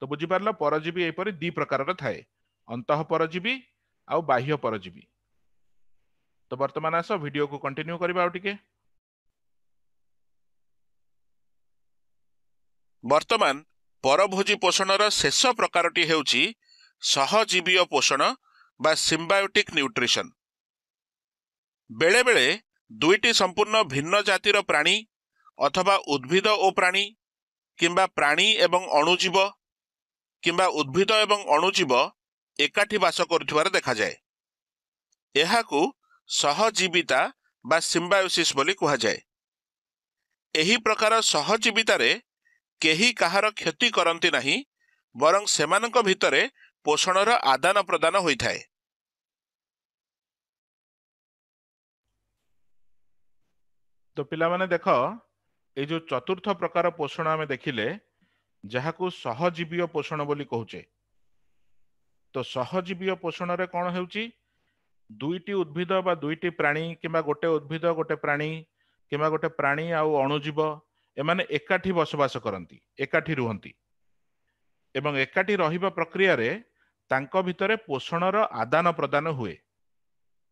ତ ବୁଝିପାରିଲ ପରଜୀବୀ ଏହିପରି ଦୁଇ ପ୍ରକାରର ଥାଏ ଅନ୍ତଃ ପରଜୀବୀ ଆଉ ବାହ୍ୟ ପରଜୀବୀ ତ ବର୍ତ୍ତମାନ ଆସ ଭିଡ଼ିଓକୁ କଣ୍ଟିନ୍ୟୁ କରିବା ଆଉ ଟିକେ ବର୍ତ୍ତମାନ ପରଭୋଜି ପୋଷଣର ଶେଷ ପ୍ରକାରଟି ହେଉଛି ସହଜୀବୀୟ ପୋଷଣ ବା ସିମ୍ବାୟୋଟିକ୍ ନ୍ୟୁଟ୍ରିସନ୍ ବେଳେବେଳେ ଦୁଇଟି ସମ୍ପୂର୍ଣ୍ଣ ଭିନ୍ନ ଜାତିର ପ୍ରାଣୀ ଅଥବା ଉଦ୍ଭିଦ ଓ ପ୍ରାଣୀ କିମ୍ବା ପ୍ରାଣୀ ଏବଂ ଅଣୁଜୀବ କିମ୍ବା ଉଦ୍ଭିଦ ଏବଂ ଅଣୁଜୀବ ଏକାଠି ବାସ କରୁଥିବାର ଦେଖାଯାଏ ଏହାକୁ ସହଜୀବିତା ବା ସିମ୍ବାୟୋସିସ୍ ବୋଲି କୁହାଯାଏ ଏହି ପ୍ରକାର ସହଜୀବିତାରେ କେହି କାହାର କ୍ଷତି କରନ୍ତି ନାହିଁ ବରଂ ସେମାନଙ୍କ ଭିତରେ ପୋଷଣର ଆଦାନ ପ୍ରଦାନ ହୋଇଥାଏ ତ ପିଲାମାନେ ଦେଖ ଏଇ ଯେଉଁ ଚତୁର୍ଥ ପ୍ରକାର ପୋଷଣ ଆମେ ଦେଖିଲେ ଯାହାକୁ ସହଜୀବୀୟ ପୋଷଣ ବୋଲି କହୁଛେ ତ ସହଜୀବୀୟ ପୋଷଣରେ କ'ଣ ହେଉଛି ଦୁଇଟି ଉଦ୍ଭିଦ ବା ଦୁଇଟି ପ୍ରାଣୀ କିମ୍ବା ଗୋଟେ ଉଦ୍ଭିଦ ଗୋଟେ ପ୍ରାଣୀ କିମ୍ବା ଗୋଟେ ପ୍ରାଣୀ ଆଉ ଅଣୁଜୀବ ଏମାନେ ଏକାଠି ବସବାସ କରନ୍ତି ଏକାଠି ରୁହନ୍ତି ଏବଂ ଏକାଠି ରହିବା ପ୍ରକ୍ରିୟାରେ ତାଙ୍କ ଭିତରେ ପୋଷଣର ଆଦାନ ପ୍ରଦାନ ହୁଏ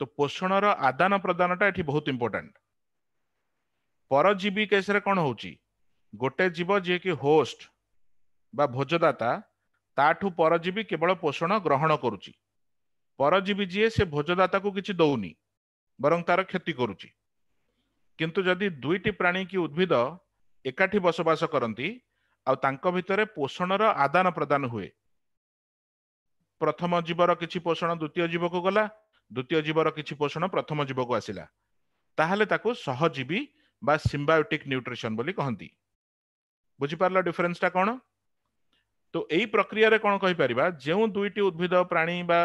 ତ ପୋଷଣର ଆଦାନ ପ୍ରଦାନଟା ଏଠି ବହୁତ ଇମ୍ପୋର୍ଟାଣ୍ଟ ପରଜୀବୀ କେସରେ କ'ଣ ହେଉଛି ଗୋଟେ ଜୀବ ଯିଏକି ହୋଷ୍ଟ ବା ଭୋଜଦାତା ତାଠୁ ପରଜୀବୀ କେବଳ ପୋଷଣ ଗ୍ରହଣ କରୁଛି ପରଜୀବୀ ଯିଏ ସେ ଭୋଜଦାତାକୁ କିଛି ଦଉନି ବରଂ ତାର କ୍ଷତି କରୁଛି କିନ୍ତୁ ଯଦି ଦୁଇଟି ପ୍ରାଣୀ କି ଉଦ୍ଭିଦ ଏକାଠି ବସବାସ କରନ୍ତି ଆଉ ତାଙ୍କ ଭିତରେ ପୋଷଣର ଆଦାନ ପ୍ରଦାନ ହୁଏ ପ୍ରଥମ ଜୀବର କିଛି ପୋଷଣ ଦ୍ୱିତୀୟ ଜୀବକୁ ଗଲା ଦ୍ୱିତୀୟ ଜୀବର କିଛି ପୋଷଣ ପ୍ରଥମ ଜୀବକୁ ଆସିଲା ତାହେଲେ ତାକୁ ସହଜୀବୀ ବା ସିମ୍ବାୟୋଟିକ୍ ନ୍ୟୁଟ୍ରିସନ୍ ବୋଲି କହନ୍ତି ବୁଝିପାରିଲ ଡିଫରେନ୍ସଟା କ'ଣ ତ ଏଇ ପ୍ରକ୍ରିୟାରେ କ'ଣ କହିପାରିବା ଯେଉଁ ଦୁଇଟି ଉଦ୍ଭିଦ ପ୍ରାଣୀ ବା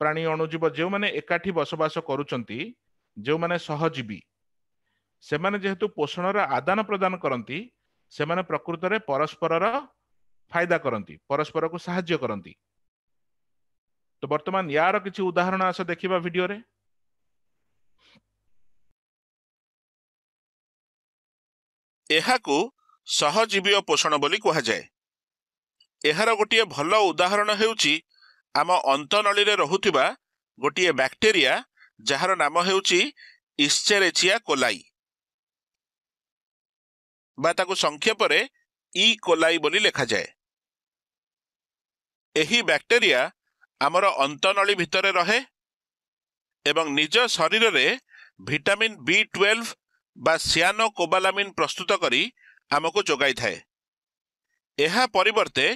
ପ୍ରାଣୀ ଅଣୁଜୀବ ଯେଉଁମାନେ ଏକାଠି ବସବାସ କରୁଛନ୍ତି ଯେଉଁମାନେ ସହଜୀବୀ ସେମାନେ ଯେହେତୁ ପୋଷଣର ଆଦାନ ପ୍ରଦାନ କରନ୍ତି ସେମାନେ ପ୍ରକୃତରେ ପରସ୍ପରର ଫାଇଦା କରନ୍ତି ପରସ୍ପରକୁ ସାହାଯ୍ୟ କରନ୍ତି ତ ବର୍ତ୍ତମାନ ୟାର କିଛି ଉଦାହରଣ ଆସ ଦେଖିବା ଭିଡ଼ିଓରେ ଏହାକୁ ସହଜୀବୀୟ ପୋଷଣ ବୋଲି କୁହାଯାଏ ଏହାର ଗୋଟିଏ ଭଲ ଉଦାହରଣ ହେଉଛି ଆମ ଅନ୍ତନଳୀରେ ରହୁଥିବା ଗୋଟିଏ ବ୍ୟାକ୍ଟେରିଆ ଯାହାର ନାମ ହେଉଛି ଇସ୍ଚେରେଚିଆ କୋଲାଇ ବା ତାକୁ ସଂକ୍ଷେପରେ ଇ କୋଲାଇ ବୋଲି ଲେଖାଯାଏ ଏହି ବ୍ୟାକ୍ଟେରିଆ ଆମର ଅନ୍ତନଳୀ ଭିତରେ ରହେ ଏବଂ ନିଜ ଶରୀରରେ ଭିଟାମିନ୍ ବି ଟୁଏଲ୍ଭ ବା ସିଆନୋ କୋବାଲାମିନ୍ ପ୍ରସ୍ତୁତ କରି ଆମକୁ ଯୋଗାଇଥାଏ ଏହା ପରିବର୍ତ୍ତେ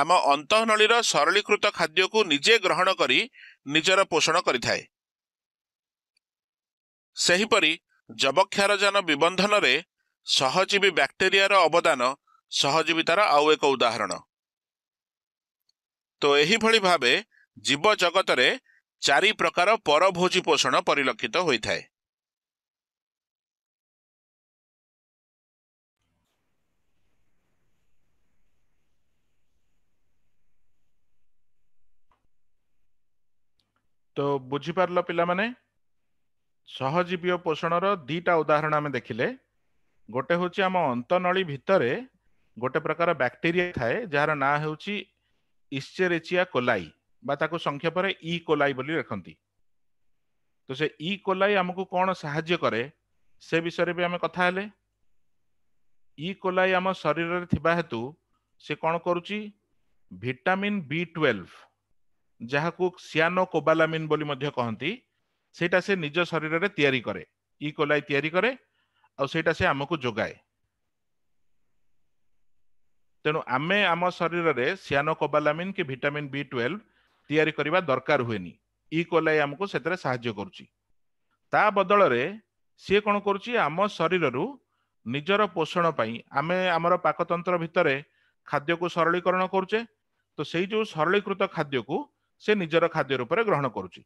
ଆମ ଅନ୍ତଃନଳୀର ସରଳୀକୃତ ଖାଦ୍ୟକୁ ନିଜେ ଗ୍ରହଣ କରି ନିଜର ପୋଷଣ କରିଥାଏ ସେହିପରି ଯବକ୍ଷାରଜାନ ବିବନ୍ଧନରେ ସହଜୀବୀ ବ୍ୟାକ୍ଟେରିଆର ଅବଦାନ ସହଜୀବିତାର ଆଉ ଏକ ଉଦାହରଣ ତ ଏହିଭଳି ଭାବେ ଜୀବ ଜଗତରେ ଚାରି ପ୍ରକାର ପରଭୋଜି ପୋଷଣ ପରିଲକ୍ଷିତ ହୋଇଥାଏ তো ବୁଝିପାରିଲ ପିଲାମାନେ ସହଜୀବୀୟ ପୋଷଣର ଦୁଇଟା ଉଦାହରଣ ଆମେ ଦେଖିଲେ ଗୋଟେ ହେଉଛି ଆମ ଅନ୍ତନଳୀ ଭିତରେ ଗୋଟେ ପ୍ରକାର ବ୍ୟାକ୍ଟେରିଆ ଥାଏ ଯାହାର ନାଁ ହେଉଛି ଇସ୍ଚେରେଚିଆ କୋଲାଇ ବା ତାକୁ ସଂକ୍ଷେପରେ ଇ କୋଲାଇ ବୋଲି ଲେଖନ୍ତି ତ ସେ ଇ କୋଲାଇ ଆମକୁ କ'ଣ ସାହାଯ୍ୟ କରେ ସେ ବିଷୟରେ ବି ଆମେ କଥା ହେଲେ ଇ କୋଲାଇ ଆମ ଶରୀରରେ ଥିବା ହେତୁ ସେ କ'ଣ କରୁଛି ଭିଟାମିନ୍ ବି ଟୁଏଲ୍ଭ ଯାହାକୁ ସିଆନୋ କୋବାଲାମିନ୍ ବୋଲି ମଧ୍ୟ କହନ୍ତି ସେଇଟା ସେ ନିଜ ଶରୀରରେ ତିଆରି କରେ ଇ କୋଲାଇ ତିଆରି କରେ ଆଉ ସେଇଟା ସେ ଆମକୁ ଯୋଗାଏ ତେଣୁ ଆମେ ଆମ ଶରୀରରେ ସିଆନୋ କୋବାଲାମିନ୍ କି ଭିଟାମିନ୍ ବି ଟୁଏଲ୍ଭ ତିଆରି କରିବା ଦରକାର ହୁଏନି ଇ କୋଲାଇ ଆମକୁ ସେଥିରେ ସାହାଯ୍ୟ କରୁଛି ତା ବଦଳରେ ସିଏ କ'ଣ କରୁଛି ଆମ ଶରୀରରୁ ନିଜର ପୋଷଣ ପାଇଁ ଆମେ ଆମର ପାକତନ୍ତ୍ର ଭିତରେ ଖାଦ୍ୟକୁ ସରଳୀକରଣ କରୁଛେ ତ ସେଇ ଯେଉଁ ସରଳୀକୃତ ଖାଦ୍ୟକୁ ସେ ନିଜର ଖାଦ୍ୟ ରୂପରେ ଗ୍ରହଣ କରୁଛି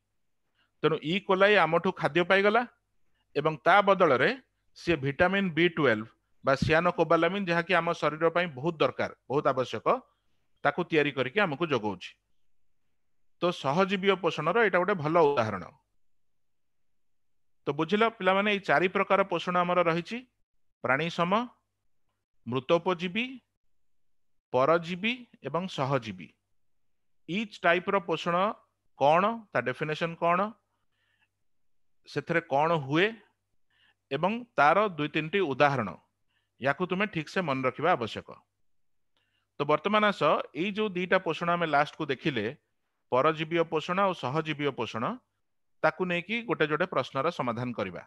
ତେଣୁ ଇ କୋଲାଇ ଆମଠୁ ଖାଦ୍ୟ ପାଇଗଲା ଏବଂ ତା ବଦଳରେ ସିଏ ଭିଟାମିନ୍ ବି ଟୁଏଲ୍ଭ ବା ସିଆନୋ କୋବାଲାମିନ୍ ଯାହାକି ଆମ ଶରୀର ପାଇଁ ବହୁତ ଦରକାର ବହୁତ ଆବଶ୍ୟକ ତାକୁ ତିଆରି କରିକି ଆମକୁ ଯୋଗାଉଛି ତ ସହଜୀବୀୟ ପୋଷଣର ଏଇଟା ଗୋଟେ ଭଲ ଉଦାହରଣ ତ ବୁଝିଲ ପିଲାମାନେ ଏଇ ଚାରି ପ୍ରକାର ପୋଷଣ ଆମର ରହିଛି ପ୍ରାଣୀ ସମ ମୃତୋପଜୀବୀ ପରଜୀବୀ ଏବଂ ସହଜୀବୀ ଇଚ୍ ଟାଇପ୍ର ପୋଷଣ କ'ଣ ତା ଡେଫିନେସନ୍ କ'ଣ ସେଥିରେ କ'ଣ ହୁଏ ଏବଂ ତାର ଦୁଇ ତିନିଟି ଉଦାହରଣ ୟାକୁ ତୁମେ ଠିକ୍ସେ ମନେ ରଖିବା ଆବଶ୍ୟକ ତ ବର୍ତ୍ତମାନ ଆସ ଏଇ ଯେଉଁ ଦୁଇଟା ପୋଷଣ ଆମେ ଲାଷ୍ଟକୁ ଦେଖିଲେ ପରଜୀବୀୟ ପୋଷଣ ଆଉ ସହଜୀବୀୟ ପୋଷଣ ତାକୁ ନେଇକି ଗୋଟେ ଯୋଡ଼େ ପ୍ରଶ୍ନର ସମାଧାନ କରିବା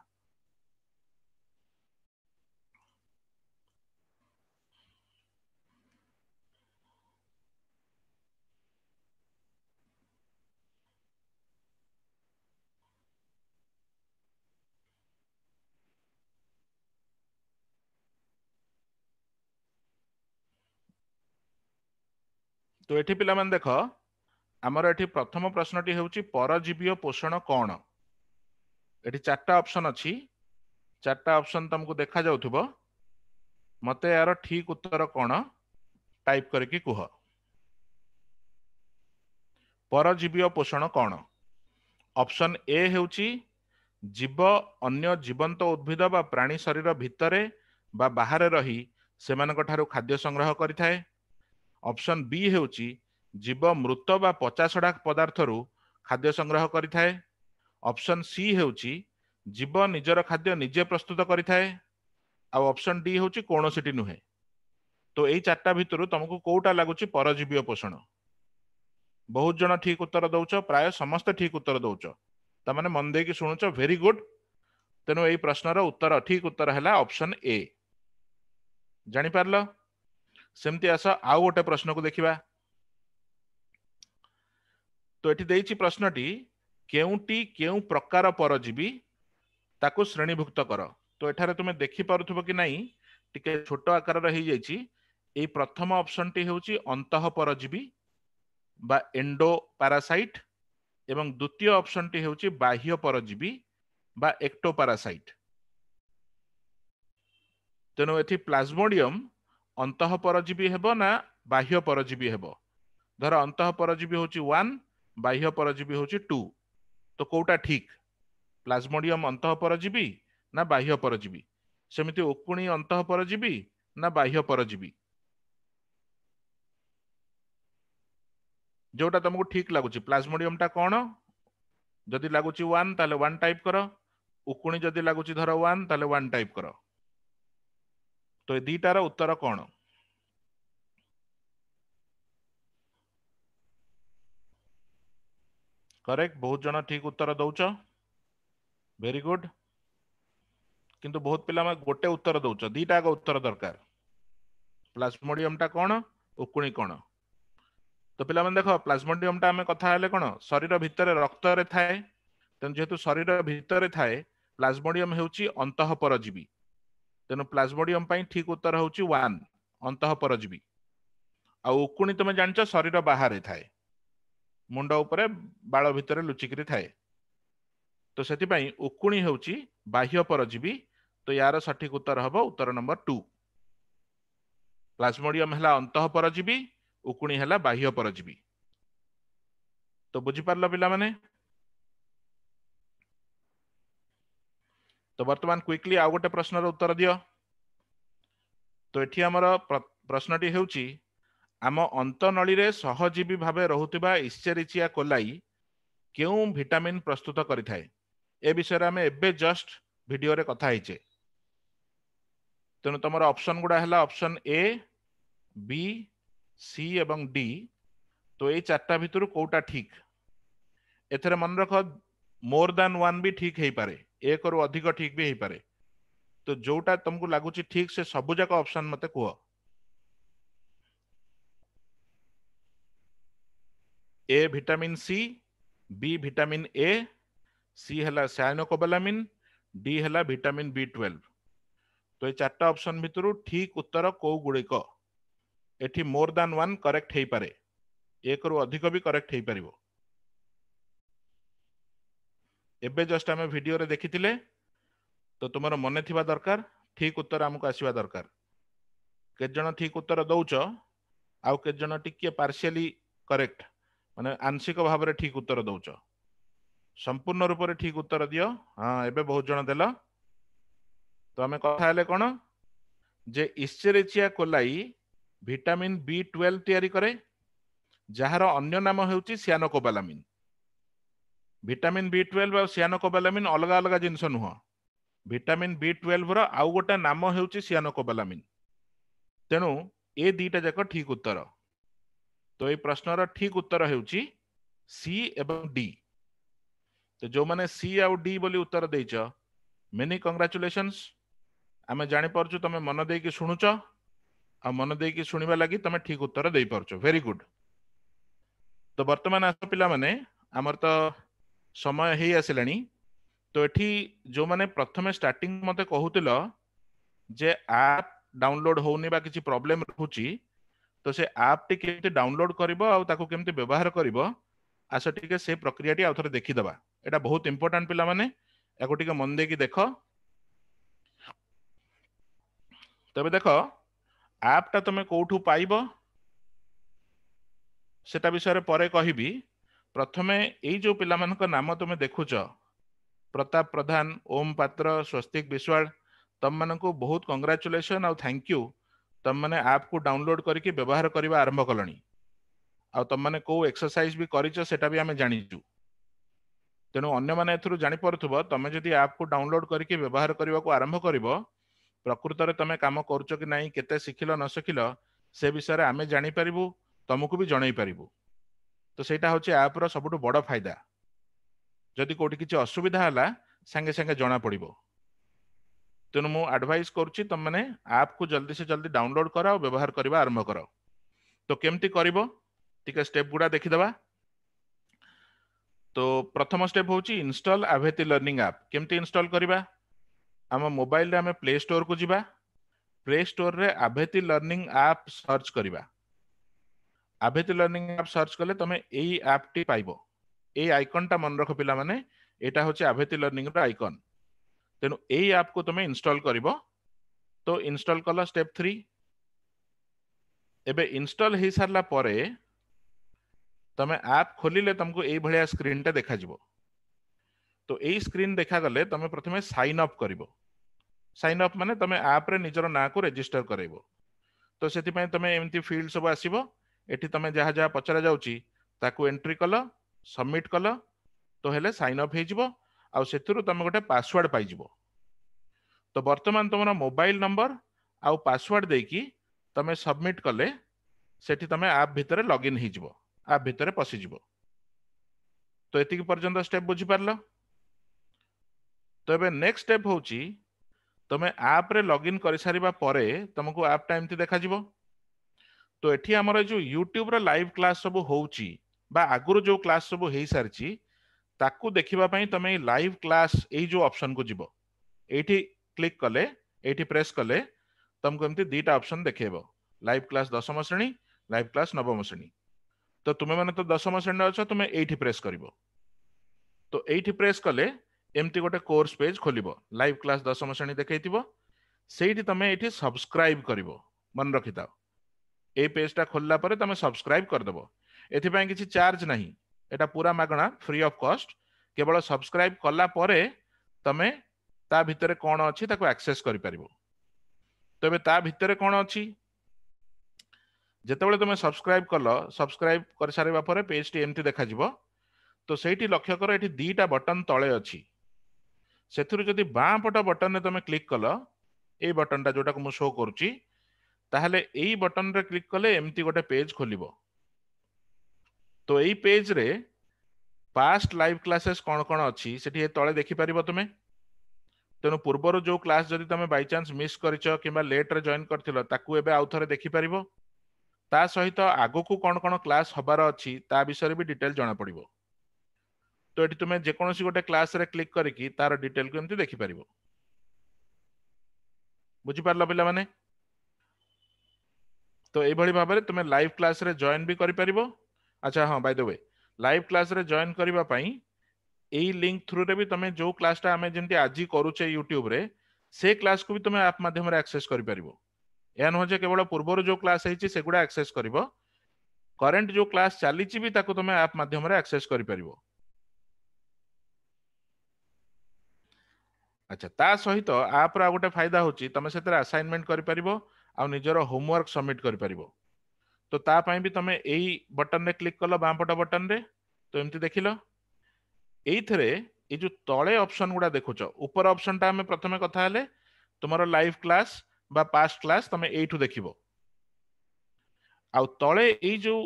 ତ ଏଠି ପିଲାମାନେ ଦେଖ ଆମର ଏଠି ପ୍ରଥମ ପ୍ରଶ୍ନଟି ହେଉଛି ପରଜୀବୀୟ ପୋଷଣ କ'ଣ ଏଠି ଚାରିଟା ଅପସନ୍ ଅଛି ଚାରିଟା ଅପସନ୍ ତମକୁ ଦେଖାଯାଉଥିବ ମୋତେ ଏହାର ଠିକ ଉତ୍ତର କ'ଣ ଟାଇପ୍ କରିକି କୁହ ପରଜୀବୀୟ ପୋଷଣ କ'ଣ ଅପସନ୍ ଏ ହେଉଛି ଜୀବ ଅନ୍ୟ ଜୀବନ୍ତ ଉଦ୍ଭିଦ ବା ପ୍ରାଣୀ ଶରୀର ଭିତରେ ବା ବାହାରେ ରହି ସେମାନଙ୍କ ଠାରୁ ଖାଦ୍ୟ ସଂଗ୍ରହ କରିଥାଏ ଅପସନ୍ ବି ହେଉଛି ଜୀବ ମୃତ ବା ପଚାସଢ଼ା ପଦାର୍ଥରୁ ଖାଦ୍ୟ ସଂଗ୍ରହ କରିଥାଏ ଅପସନ୍ ସି ହେଉଛି ଜୀବ ନିଜର ଖାଦ୍ୟ ନିଜେ ପ୍ରସ୍ତୁତ କରିଥାଏ ଆଉ ଅପସନ୍ ଡି ହେଉଛି କୌଣସିଟି ନୁହେଁ ତ ଏଇ ଚାରିଟା ଭିତରୁ ତମକୁ କୋଉଟା ଲାଗୁଛି ପରଜୀବୀୟ ପୋଷଣ ବହୁତ ଜଣ ଠିକ ଉତ୍ତର ଦଉଛ ପ୍ରାୟ ସମସ୍ତେ ଠିକ ଉତ୍ତର ଦଉଛ ତାମାନେ ମନ ଦେଇକି ଶୁଣୁଛ ଭେରି ଗୁଡ୍ ତେଣୁ ଏଇ ପ୍ରଶ୍ନର ଉତ୍ତର ଠିକ ଉତ୍ତର ହେଲା ଅପସନ୍ ଏ ଜାଣିପାରିଲ ସେମିତି ଆସ ଆଉ ଗୋଟେ ପ୍ରଶ୍ନକୁ ଦେଖିବା ତ ଏଠି ଦେଇଛି ପ୍ରଶ୍ନଟି କେଉଁଟି କେଉଁ ପ୍ରକାର ପରଜୀବୀ ତାକୁ ଶ୍ରେଣୀଭୁକ୍ତ କର ତ ଏଠାରେ ତୁମେ ଦେଖିପାରୁଥିବ କି ନାହିଁ ଟିକେ ଛୋଟ ଆକାରର ହେଇଯାଇଛି ଏଇ ପ୍ରଥମ ଅପସନଟି ହେଉଛି ଅନ୍ତଃ ପରଜୀବୀ ବା ଏଣ୍ଡୋ ପାରାସାଇଟ এবং দ্বিতীয় অপশনটি ହେଉଛି ବାହ୍ୟ পরজীবী ବା ଏକ୍ଟୋ ପାରାସାଇଟ ତେଣୁ ଏଠି ପ୍ଲାଜମୋଡିୟମ୍ ଅନ୍ତଃ ପରଜୀବୀ ହେବ ନା ବାହ୍ୟ ପରଜୀବୀ ହେବ ଧର ଅନ୍ତଃ ପରଜୀବୀ ହେଉଛି ୱାନ୍ ବାହ୍ୟ ପରଜୀବୀ ହେଉଛି ଟୁ ତ କୋଉଟା ଠିକ୍ ପ୍ଲାଜମୋଡିୟମ୍ ଅନ୍ତଃ ପରଜୀବୀ ନା ବାହ୍ୟ ପରଜୀବୀ ସେମିତି ଓକୁଣି ଅନ୍ତଃ ପରଜୀବୀ ନା ବାହ୍ୟ ପରଜୀବୀ ଯେଉଁଟା ତମକୁ ଠିକ୍ ଲାଗୁଛି ପ୍ଲାଜମୋଡିୟମ୍ଟା କ'ଣ ଯଦି ଲାଗୁଛି ୱାନ୍ ତାହେଲେ ୱାନ୍ ଟାଇପ୍ କର ଉକୁଣି ଯଦି ଲାଗୁଛି ଧର ୱାନ୍ ତାହେଲେ ୱାନ୍ ଟାଇପ୍ କର तो ये দুইটার उत्तर कौन करेक्ट बहुत जन ठीक उत्तर दौच भेरी गुड किंतु बहुत पिला गोटे उत्तर दौच दीटा उत्तर दरकार प्लाज्मोडियम टा कौन उकुणी कौन तो पिला देख प्लाजमोडियम टा कथा कौन शरीर भितर रक्त थाए तेनाली जेहेतु शरीर भितर थाए प्लाज्मोडियम हूँ अंतः परजीवी ତେଣୁ ପ୍ଲାଜମୋଡିୟମ ପାଇଁ ଠିକ ଉତ୍ତର ହେଉଛି ୱାନ୍ ଅନ୍ତଃ ପରଜୀବୀ ଆଉ ଉକୁଣି ତୁମେ ଜାଣିଛ ଶରୀର ବାହାରେ ଥାଏ ମୁଣ୍ଡ ଉପରେ ବାଳ ଭିତରେ ଲୁଚିକିରି ଥାଏ ତ ସେଥିପାଇଁ ଉକୁଣି ହେଉଛି ବାହ୍ୟ ପରଜୀବୀ ତ ୟାର ସଠିକ ଉତ୍ତର ହେବ ଉତ୍ତର ନମ୍ବର ଟୁ ପ୍ଲାଜମୋଡିୟମ ହେଲା ଅନ୍ତଃ ପରଜୀବୀ ଉକୁଣି ହେଲା ବାହ୍ୟ ପରଜୀବୀ ତ ବୁଝିପାରିଲ ପିଲାମାନେ তো ବର୍ତ୍ତମାନ କ୍ୱିକଲି ଆଉ ଗୋଟେ ପ୍ରଶ୍ନର ଉତ୍ତର ଦିଅ ତ ଏଠି ଆମର ପ୍ରଶ୍ନଟି ହେଉଛି ଆମ ଅନ୍ତନଳୀରେ ସହଜୀବୀ ଭାବେ ରହୁଥିବା ଇସେରିଚିଆ କୋଲାଇ କେଉଁ ଭିଟାମିନ୍ ପ୍ରସ୍ତୁତ କରିଥାଏ ଏ ବିଷୟରେ ଆମେ ଏବେ ଜଷ୍ଟ ଭିଡ଼ିଓରେ କଥା ହେଇଛେ ତେଣୁ ତମର ଅପସନ୍ ଗୁଡ଼ା ହେଲା ଅପସନ୍ ଏ ବି ସି ଏବଂ ଡି ତ ଏଇ ଚାରିଟା ଭିତରୁ କେଉଁଟା ଠିକ୍ ଏଥିରେ ମନେ ରଖ ମୋର୍ ଦାନ୍ ୱାନ୍ ବି ଠିକ୍ ହେଇପାରେ ଏକରୁ ଅଧିକ ଠିକ୍ ବି ହେଇପାରେ ତ ଯୋଉଟା ତମକୁ ଲାଗୁଛି ଠିକ୍ ସେ ସବୁଯାକ ଅପସନ୍ ମତେ କୁହ A vitamin C B vitamin A C ହେଲା ସାଇନୋକୋବାଲାମିନ୍ ଡି ହେଲା ଭିଟାମିନ୍ ବି ଟୁଏଲ୍ଭ ତ ଏ ଚାରିଟା ଅପସନ୍ ଭିତରୁ ଠିକ୍ ଉତ୍ତର କୋଉ ଗୁଡ଼ିକ ଏଠି ମୋର ଦାନ୍ ୱାନ୍ କରେକ୍ଟ ହେଇପାରେ ଏକରୁ ଅଧିକ ବି କରେକ୍ଟ ହେଇପାରିବ ଏବେ ଜଷ୍ଟ ଆମେ ଭିଡ଼ିଓରେ ଦେଖିଥିଲେ ତ ତୁମର ମନେ ଥିବା ଦରକାର ଠିକ୍ ଉତ୍ତର ଆମକୁ ଆସିବା ଦରକାର କେତେ ଜଣ ଠିକ୍ ଉତ୍ତର ଦଉଛ ଆଉ କେତେ ଜଣ ଟିକେ ପାର୍ସିଆଲି କରେକ୍ଟ ମାନେ ଆଂଶିକ ଭାବରେ ଠିକ୍ ଉତ୍ତର ଦଉଛ ସମ୍ପୂର୍ଣ୍ଣ ରୂପରେ ଠିକ୍ ଉତ୍ତର ଦିଅ ହଁ ଏବେ ବହୁତ ଜଣ ଦେଲ ତ ଆମେ କଥା ହେଲେ କ'ଣ ଯେ Escherichia coli vitamin B twelve ତିଆରି କରେ ଯାହାର ଅନ୍ୟ ନାମ ହେଉଛି ସିଆନୋକୋବାଲାମିନ୍ ଭିଟାମିନ୍ ବି ଟୁଏଲ୍ଭ ଆଉ ସିଆନୋକୋବାଲାମିନ୍ ଅଲଗା ଅଲଗା ଜିନିଷ ନୁହଁ ଭିଟାମିନ୍ ବି ଟୁଏଲ୍ଭର ଆଉ ଗୋଟେ ନାମ ହେଉଛି ସିଆନୋକୋବାଲାମିନ୍ ତେଣୁ ଏ ଦୁଇଟା ଯାକ ଠିକ୍ ଉତ୍ତର ତ ଏଇ ପ୍ରଶ୍ନର ଠିକ୍ ଉତ୍ତର ହେଉଛି ସି ଏବଂ ଡି ତ ଯେଉଁମାନେ ସି ଆଉ ଡି ବୋଲି ଉତ୍ତର ଦେଇଛ ମେନି କଂଗ୍ରାଚୁଲେସନ୍ସ ଆମେ ଜାଣିପାରୁଛୁ ତମେ ମନ ଦେଇକି ଶୁଣୁଛ ଆଉ ମନ ଦେଇକି ଶୁଣିବା ଲାଗି ତମେ ଠିକ୍ ଉତ୍ତର ଦେଇପାରୁଛ ଭେରି ଗୁଡ଼ ତ ବର୍ତ୍ତମାନ ଆସ ପିଲାମାନେ ଆମର ତ ସମୟ ହେଇ ଆସିଲାଣି ତ ଏଠି ଯେଉଁମାନେ ପ୍ରଥମେ ଷ୍ଟାର୍ଟିଂ ମୋତେ କହୁଥିଲ ଯେ ଆପ୍ ଡାଉନଲୋଡ଼ ହଉନି ବା କିଛି ପ୍ରୋବ୍ଲେମ୍ ରହୁଛି ତ ସେ ଆପ୍ଟି କେମିତି ଡାଉନଲୋଡ଼ କରିବ ଆଉ ତାକୁ କେମିତି ବ୍ୟବହାର କରିବ ଆସ ଟିକେ ସେ ପ୍ରକ୍ରିୟାଟି ଆଉ ଥରେ ଦେଖିଦେବା ଏଇଟା ବହୁତ ଇମ୍ପୋର୍ଟାଣ୍ଟ ପିଲାମାନେ ୟାକୁ ଟିକେ ମନ ଦେଇକି ଦେଖ ତେବେ ଦେଖ ଆପ୍ଟା ତମେ କେଉଁଠୁ ପାଇବ ସେଟା ବିଷୟରେ ପରେ କହିବି ପ୍ରଥମେ ଏଇ ଯେଉଁ ପିଲାମାନଙ୍କ ନାମ ତୁମେ ଦେଖୁଛ ପ୍ରତାପ ପ୍ରଧାନ ଓମ୍ ପାତ୍ର ସ୍ୱସ୍ତିକ ବିଶ୍ୱାଳ ତମମାନଙ୍କୁ ବହୁତ କଂଗ୍ରାଚୁଲେସନ୍ ଆଉ ଥ୍ୟାଙ୍କ ୟୁ ତମମାନେ ଆପ୍କୁ ଡାଉନଲୋଡ୍ କରିକି ବ୍ୟବହାର କରିବା ଆରମ୍ଭ କଲଣି ଆଉ ତମମାନେ କେଉଁ ଏକ୍ସରସାଇଜ୍ ବି କରିଛ ସେଟା ବି ଆମେ ଜାଣିଛୁ ତେଣୁ ଅନ୍ୟମାନେ ଏଥିରୁ ଜାଣିପାରୁଥିବ ତମେ ଯଦି ଆପ୍କୁ ଡାଉନଲୋଡ୍ କରିକି ବ୍ୟବହାର କରିବାକୁ ଆରମ୍ଭ କରିବ ପ୍ରକୃତରେ ତମେ କାମ କରୁଛ କି ନାହିଁ କେତେ ଶିଖିଲ ନ ଶିଖିଲ ସେ ବିଷୟରେ ଆମେ ଜାଣିପାରିବୁ ତମକୁ ବି ଜଣେଇ ପାରିବୁ ତ ସେଇଟା ହେଉଛି ଆପ୍ର ସବୁଠୁ ବଡ଼ ଫାଇଦା ଯଦି କେଉଁଠି କିଛି ଅସୁବିଧା ହେଲା ସାଙ୍ଗେ ସାଙ୍ଗେ ଜଣାପଡ଼ିବ ତେଣୁ ମୁଁ ଆଡ଼ଭାଇସ୍ କରୁଛି ତୁମମାନେ ଆପ୍କୁ ଜଲ୍ଦି ସେ ଜଲ୍ଦି ଡାଉନଲୋଡ୍ କର ଆଉ ବ୍ୟବହାର କରିବା ଆରମ୍ଭ କର ତ କେମିତି କରିବ ଟିକେ ଷ୍ଟେପ୍ ଗୁଡ଼ା ଦେଖିଦେବା ତ ପ୍ରଥମ ଷ୍ଟେପ୍ ହେଉଛି ଇନଷ୍ଟଲ୍ ଆଭେତି ଲର୍ଣ୍ଣିଂ ଆପ୍ କେମିତି ଇନଷ୍ଟଲ୍ କରିବା ଆମ ମୋବାଇଲରେ ଆମେ ପ୍ଲେ ଷ୍ଟୋରକୁ ଯିବା ପ୍ଲେ ଷ୍ଟୋରରେ ଆଭେତି ଲର୍ଣ୍ଣିଂ ଆପ୍ ସର୍ଚ୍ଚ କରିବା ଆଭେତି ଲର୍ଣ୍ଣିଂ ଆପ୍ ସର୍ଚ୍ଚ କଲେ ତମେ ଏଇ ଆପ୍ଟି ପାଇବ ଏଇ ଆଇକନ୍ଟା ମନେ ରଖ ପିଲାମାନେ ଏଇଟା ହେଉଛି ଆଭେତି ଲର୍ଣ୍ଣିଂର ଆଇକନ୍ ତେଣୁ ଏଇ ଆପ୍କୁ ତୁମେ ଇନଷ୍ଟଲ୍ କରିବ ତ ଇନଷ୍ଟଲ୍ କଲ ଷ୍ଟେପ୍ ଥ୍ରୀ ଏବେ ଇନଷ୍ଟଲ୍ ହେଇସାରିଲା ପରେ ତମେ ଆପ୍ ଖୋଲିଲେ ତମକୁ ଏଇଭଳିଆ ସ୍କ୍ରିନ୍ଟା ଦେଖାଯିବ ତ ଏଇ ସ୍କ୍ରିନ୍ ଦେଖାଗଲେ ତମେ ପ୍ରଥମେ ସାଇନ୍ ଅପ୍ କରିବ ସାଇନ୍ ଅପ୍ ମାନେ ତମେ ଆପ୍ରେ ନିଜର ନାଁକୁ ରେଜିଷ୍ଟର କରାଇବ ତ ସେଥିପାଇଁ ତମେ ଏମିତି ଫିଲ୍ଡ ସବୁ ଆସିବ ଏଠି ତମେ ଯାହା ଯାହା ପଚରା ଯାଉଛି ତାକୁ ଏଣ୍ଟ୍ରି କଲ ସବମିଟ୍ କଲ ତ ହେଲେ ସାଇନ୍ ଅପ୍ ହେଇଯିବ ଆଉ ସେଥିରୁ ତମେ ଗୋଟେ ପାସୱାର୍ଡ଼ ପାଇଯିବ ତ ବର୍ତ୍ତମାନ ତମର ମୋବାଇଲ ନମ୍ବର ଆଉ ପାସୱାର୍ଡ଼ ଦେଇକି ତମେ ସବମିଟ୍ କଲେ ସେଠି ତମେ ଆପ୍ ଭିତରେ ଲଗ୍ଇନ୍ ହେଇଯିବ ଆପ୍ ଭିତରେ ପଶିଯିବ ତ ଏତିକି ପର୍ଯ୍ୟନ୍ତ ଷ୍ଟେପ୍ ବୁଝିପାରିଲ ତ ଏବେ ନେକ୍ସଟ ଷ୍ଟେପ୍ ହେଉଛି ତମେ ଆପ୍ରେ ଲଗ୍ଇନ୍ କରିସାରିବା ପରେ ତମକୁ ଆପ୍ ଟା ଏମିତି ଦେଖାଯିବ तो ଏଠି ଆମର ଯୋଉ ୟୁଟ୍ୟୁବର ଲାଇଭ କ୍ଲାସ୍ ସବୁ ହଉଛି ବା ଆଗରୁ ଯୋଉ କ୍ଲାସ୍ ସବୁ ହେଇସାରିଛି ତାକୁ ଦେଖିବା ପାଇଁ ତମେ ଏଇ ଲାଇଭ କ୍ଲାସ୍ ଏଇ ଯୋଉ ଅପସନକୁ ଯିବ ଏଇଠି କ୍ଲିକ୍ କଲେ ଏଇଠି ପ୍ରେସ୍ କଲେ ତମକୁ ଏମିତି ଦୁଇଟା ଅପସନ ଦେଖେଇବ ଲାଇଭ କ୍ଲାସ୍ ଦଶମ ଶ୍ରେଣୀ ଲାଇଭ କ୍ଲାସ୍ ନବମ ଶ୍ରେଣୀ ତ ତୁମେମାନେ ତ ଦଶମ ଶ୍ରେଣୀରେ ଅଛ ତୁମେ ଏଇଠି ପ୍ରେସ୍ କରିବ ତ ଏଇଠି ପ୍ରେସ୍ କଲେ ଏମିତି ଗୋଟେ କୋର୍ସ ପେଜ୍ ଖୋଲିବ ଲାଇଭ କ୍ଲାସ୍ ଦଶମ ଶ୍ରେଣୀ ଦେଖେଇଥିବ ସେଇଠି ତମେ ଏଇଠି ସବସ୍କ୍ରାଇବ୍ କରିବ ମନେ ରଖିଥାଅ এই ପେଜଟା ଖୋଲିଲା ପରେ ତମେ ସବସ୍କ୍ରାଇବ କରିଦେବ ଏଥିପାଇଁ କିଛି ଚାର୍ଜ ନାହିଁ ଏଇଟା ପୁରା ମାଗଣା ଫ୍ରି ଅଫ୍ କଷ୍ଟ କେବଳ ସବସ୍କ୍ରାଇବ କଲା ପରେ ତମେ ତା ଭିତରେ କ'ଣ ଅଛି ତାକୁ ଆକ୍ସେସ୍ କରିପାରିବ ତେବେ ତା ଭିତରେ କ'ଣ ଅଛି ଯେତେବେଳେ ତୁମେ ସବସ୍କ୍ରାଇବ କଲ ସବସ୍କ୍ରାଇବ କରିସାରିବା ପରେ ପେଜଟି ଏମିତି ଦେଖାଯିବ ତ ସେଇଠି ଲକ୍ଷ୍ୟ କର ଏଠି ଦୁଇଟା ବଟନ୍ ତଳେ ଅଛି ସେଥିରୁ ଯଦି ବାଁ ପଟ ବଟନରେ ତୁମେ କ୍ଲିକ୍ କଲ ଏଇ ବଟନଟା ଯୋଉଟାକୁ ମୁଁ ଶୋ କରୁଛି ତାହେଲେ ଏଇ ବଟନରେ କ୍ଲିକ୍ କଲେ ଏମିତି ଗୋଟେ ପେଜ୍ ଖୋଲିବ ତ ଏଇ ପେଜ୍ରେ ପାଷ୍ଟ ଲାଇଭ୍ କ୍ଲାସେସ୍ କ'ଣ କ'ଣ ଅଛି ସେଠି ଏ ତଳେ ଦେଖିପାରିବ ତୁମେ ତେଣୁ ପୂର୍ବରୁ ଯେଉଁ କ୍ଲାସ୍ ଯଦି ତୁମେ ବାଇଚାନ୍ସ ମିସ୍ କରିଛ କିମ୍ବା ଲେଟ୍ରେ ଜଏନ୍ କରିଥିଲ ତାକୁ ଏବେ ଆଉ ଥରେ ଦେଖିପାରିବ ତା ସହିତ ଆଗକୁ କ'ଣ କ'ଣ କ୍ଲାସ୍ ହେବାର ଅଛି ତା ବିଷୟରେ ବି ଡିଟେଲ୍ ଜଣାପଡ଼ିବ ତ ଏଠି ତୁମେ ଯେକୌଣସି ଗୋଟେ କ୍ଲାସ୍ରେ କ୍ଲିକ୍ କରିକି ତାର ଡିଟେଲ୍କୁ ଏମିତି ଦେଖିପାରିବ ବୁଝିପାରିଲ ପିଲାମାନେ তো এইভাবে ভাবে তুমি লাইভ ক্লাসরে জয়েন বি করিপারিব আচ্ছা হ্যাঁ বাই দ্য ওয়ে লাইভ ক্লাসরে জয়েন করিবা পাই এই লিঙ্ক থ্রুরে বি তুমি যে ক্লাসটা আমি যেমতি আজি করুছে ইউটিউবরে সে ক্লাসকু বি তুমি আপ মাধ্যমে অ্যাক্সেস করিপারিব ଏହା ନୁହଁ ଯେ କେବଳ ପୂର୍ବରୁ ଯେଉଁ କ୍ଲାସ୍ ହେଇଛି ସେଗୁଡ଼ା ଆକ୍ସେସ୍ କରିବ କରେଣ୍ଟ ଯେଉଁ କ୍ଲାସ୍ ଚାଲିଛି ବି ତାକୁ ତୁମେ ଆପ୍ ମାଧ୍ୟମରେ ଆକ୍ସେସ୍ କରିପାରିବ ଆଚ୍ଛା ତା ସହିତ ଆପ୍ର ଆଉ ଗୋଟେ ଫାଇଦା ହେଉଛି সেতরে ସେଥିରେ ଆସାଇନମେଣ୍ଟ କରିପାରିବ ଆଉ ନିଜର ହୋମୱାର୍କ ସବମିଟ୍ କରିପାରିବ ତ ତା ପାଇଁ ବି ତମେ ଏଇ ବଟନରେ କ୍ଲିକ୍ କଲ ବାମପଟ ବଟନରେ ତ ଏମିତି ଦେଖିଲ ଏଇଥିରେ ଏଇ ଯେଉଁ ତଳେ ଅପସନ୍ ଗୁଡ଼ା ଦେଖୁଛ ଉପର ଅପସନଟା ଆମେ ପ୍ରଥମେ କଥା ହେଲେ ତୁମର ଲାଇଭ୍ କ୍ଲାସ୍ ବା ପାଷ୍ଟ କ୍ଲାସ୍ ତମେ ଏଇଠୁ ଦେଖିବ ଆଉ ତଳେ ଏଇ ଯୋଉ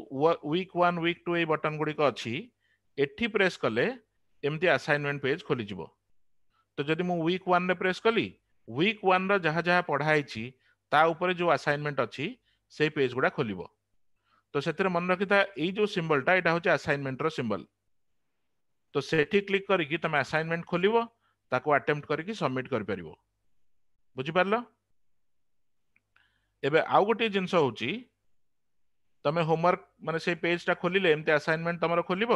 ୱିକ୍ ୱାନ୍ ୱିକ୍ ଟୁ ଏଇ ବଟନ ଗୁଡ଼ିକ ଅଛି ଏଠି ପ୍ରେସ୍ କଲେ ଏମିତି ଆସାଇନମେଣ୍ଟ ପେଜ୍ ଖୋଲିଯିବ ତ ଯଦି ମୁଁ ୱିକ୍ ୱାନ୍ରେ ପ୍ରେସ୍ କଲି ୱିକ୍ ୱାନ୍ର ଯାହା ଯାହା ପଢ଼ା ହେଇଛି ତା ଉପରେ ଯୋଉ ଆସାଇନମେଣ୍ଟ ଅଛି ସେଇ ପେଜ୍ ଗୁଡ଼ା ଖୋଲିବ ତ ସେଥିରେ ମନେ ରଖିଥା ଏଇ ଯୋଉ ସିମ୍ବଲଟା ଏଇଟା ହେଉଛି ଆସାଇନମେଣ୍ଟର ସିମ୍ବଲ ତ ସେଠି କ୍ଲିକ୍ କରିକି ତମେ ଆସାଇନମେଣ୍ଟ ଖୋଲିବ ତାକୁ ଆଟେମ୍ପ୍ଟ କରିକି ସବମିଟ୍ କରିପାରିବ ବୁଝିପାରିଲ ଏବେ ଆଉ ଗୋଟିଏ ଜିନିଷ ହେଉଛି ତମେ ହୋମୱାର୍କ ମାନେ ସେଇ ପେଜ୍ଟା ଖୋଲିଲେ ଏମିତି ଆସାଇନମେଣ୍ଟ ତମର ଖୋଲିବ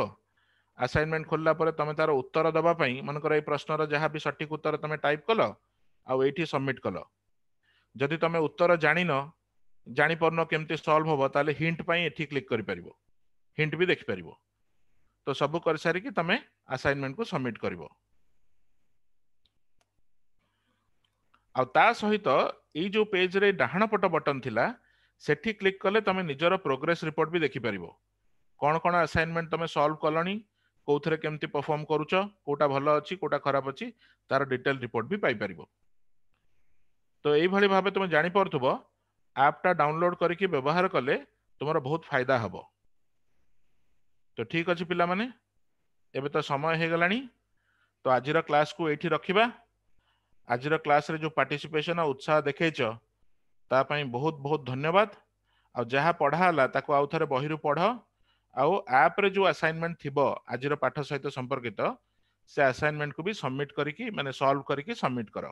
ଆସାଇନମେଣ୍ଟ ଖୋଲିଲା ପରେ ତମେ ତାର ଉତ୍ତର ଦେବା ପାଇଁ ମନେକର ଏଇ ପ୍ରଶ୍ନର ଯାହା ବି ସଠିକ୍ ଉତ୍ତର ତମେ ଟାଇପ୍ କଲ ଆଉ ଏଇଠି ସବମିଟ୍ କଲ ଯଦି ତମେ ଉତ୍ତର ଜାଣିନ ଜାଣିପାରୁନ କେମିତି ସଲ୍ଭ ହବ ତାହେଲେ ହିଣ୍ଟ ପାଇଁ ଏଠି କ୍ଲିକ୍ କରିପାରିବ ହିଣ୍ଟ ବି ଦେଖିପାରିବ ତ ସବୁ କରିସାରିକି ତମେ ଆସାଇନମେଣ୍ଟକୁ ସବମିଟ୍ କରିବ ଆଉ ତା ସହିତ ଏଇ ଯେଉଁ ପେଜ୍ରେ ଡାହାଣ ପଟ ବଟନ୍ ଥିଲା ସେଠି କ୍ଲିକ୍ କଲେ ତମେ ନିଜର ପ୍ରୋଗ୍ରେସ୍ ରିପୋର୍ଟ ବି ଦେଖିପାରିବ କ'ଣ କ'ଣ ଆସାଇନମେଣ୍ଟ ତମେ ସଲ୍ଭ କଲଣି କେଉଁଥିରେ କେମିତି ପରଫର୍ମ କରୁଛ କେଉଁଟା ଭଲ ଅଛି କେଉଁଟା ଖରାପ ଅଛି ତାର ଡିଟେଲ୍ ରିପୋର୍ଟ ବି ପାଇପାରିବ ତ ଏଇଭଳି ଭାବେ ତୁମେ ଜାଣିପାରୁଥିବ ଆପ୍ଟା ଡାଉନଲୋଡ୍ କରିକି ବ୍ୟବହାର କଲେ ତୁମର ବହୁତ ଫାଇଦା ହେବ ତ ଠିକ୍ ଅଛି ପିଲାମାନେ ଏବେ ତ ସମୟ ହେଇଗଲାଣି ତ ଆଜିର କ୍ଲାସ୍କୁ ଏଇଠି ରଖିବା ଆଜିର କ୍ଲାସ୍ରେ ଯେଉଁ ପାର୍ଟିସିପେସନ୍ ଆଉ ଉତ୍ସାହ ଦେଖେଇଛ ତା ପାଇଁ ବହୁତ ବହୁତ ଧନ୍ୟବାଦ ଆଉ ଯାହା ପଢ଼ା ହେଲା ତାକୁ ଆଉ ଥରେ ବହିରୁ ପଢ଼ ଆଉ ଆପ୍ରେ ଯେଉଁ ଆସାଇନମେଣ୍ଟ ଥିବ ଆଜିର ପାଠ ସହିତ ସମ୍ପର୍କିତ ସେ ଆସାଇନମେଣ୍ଟକୁ ବି ସବମିଟ୍ କରିକି ମାନେ ସଲ୍ଭ କରିକି ସବମିଟ୍ କର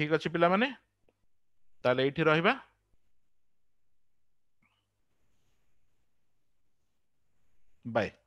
ଠିକ ଅଛି ପିଲାମାନେ ତାହେଲେ ଏଇଠି ରହିବା ବାଏ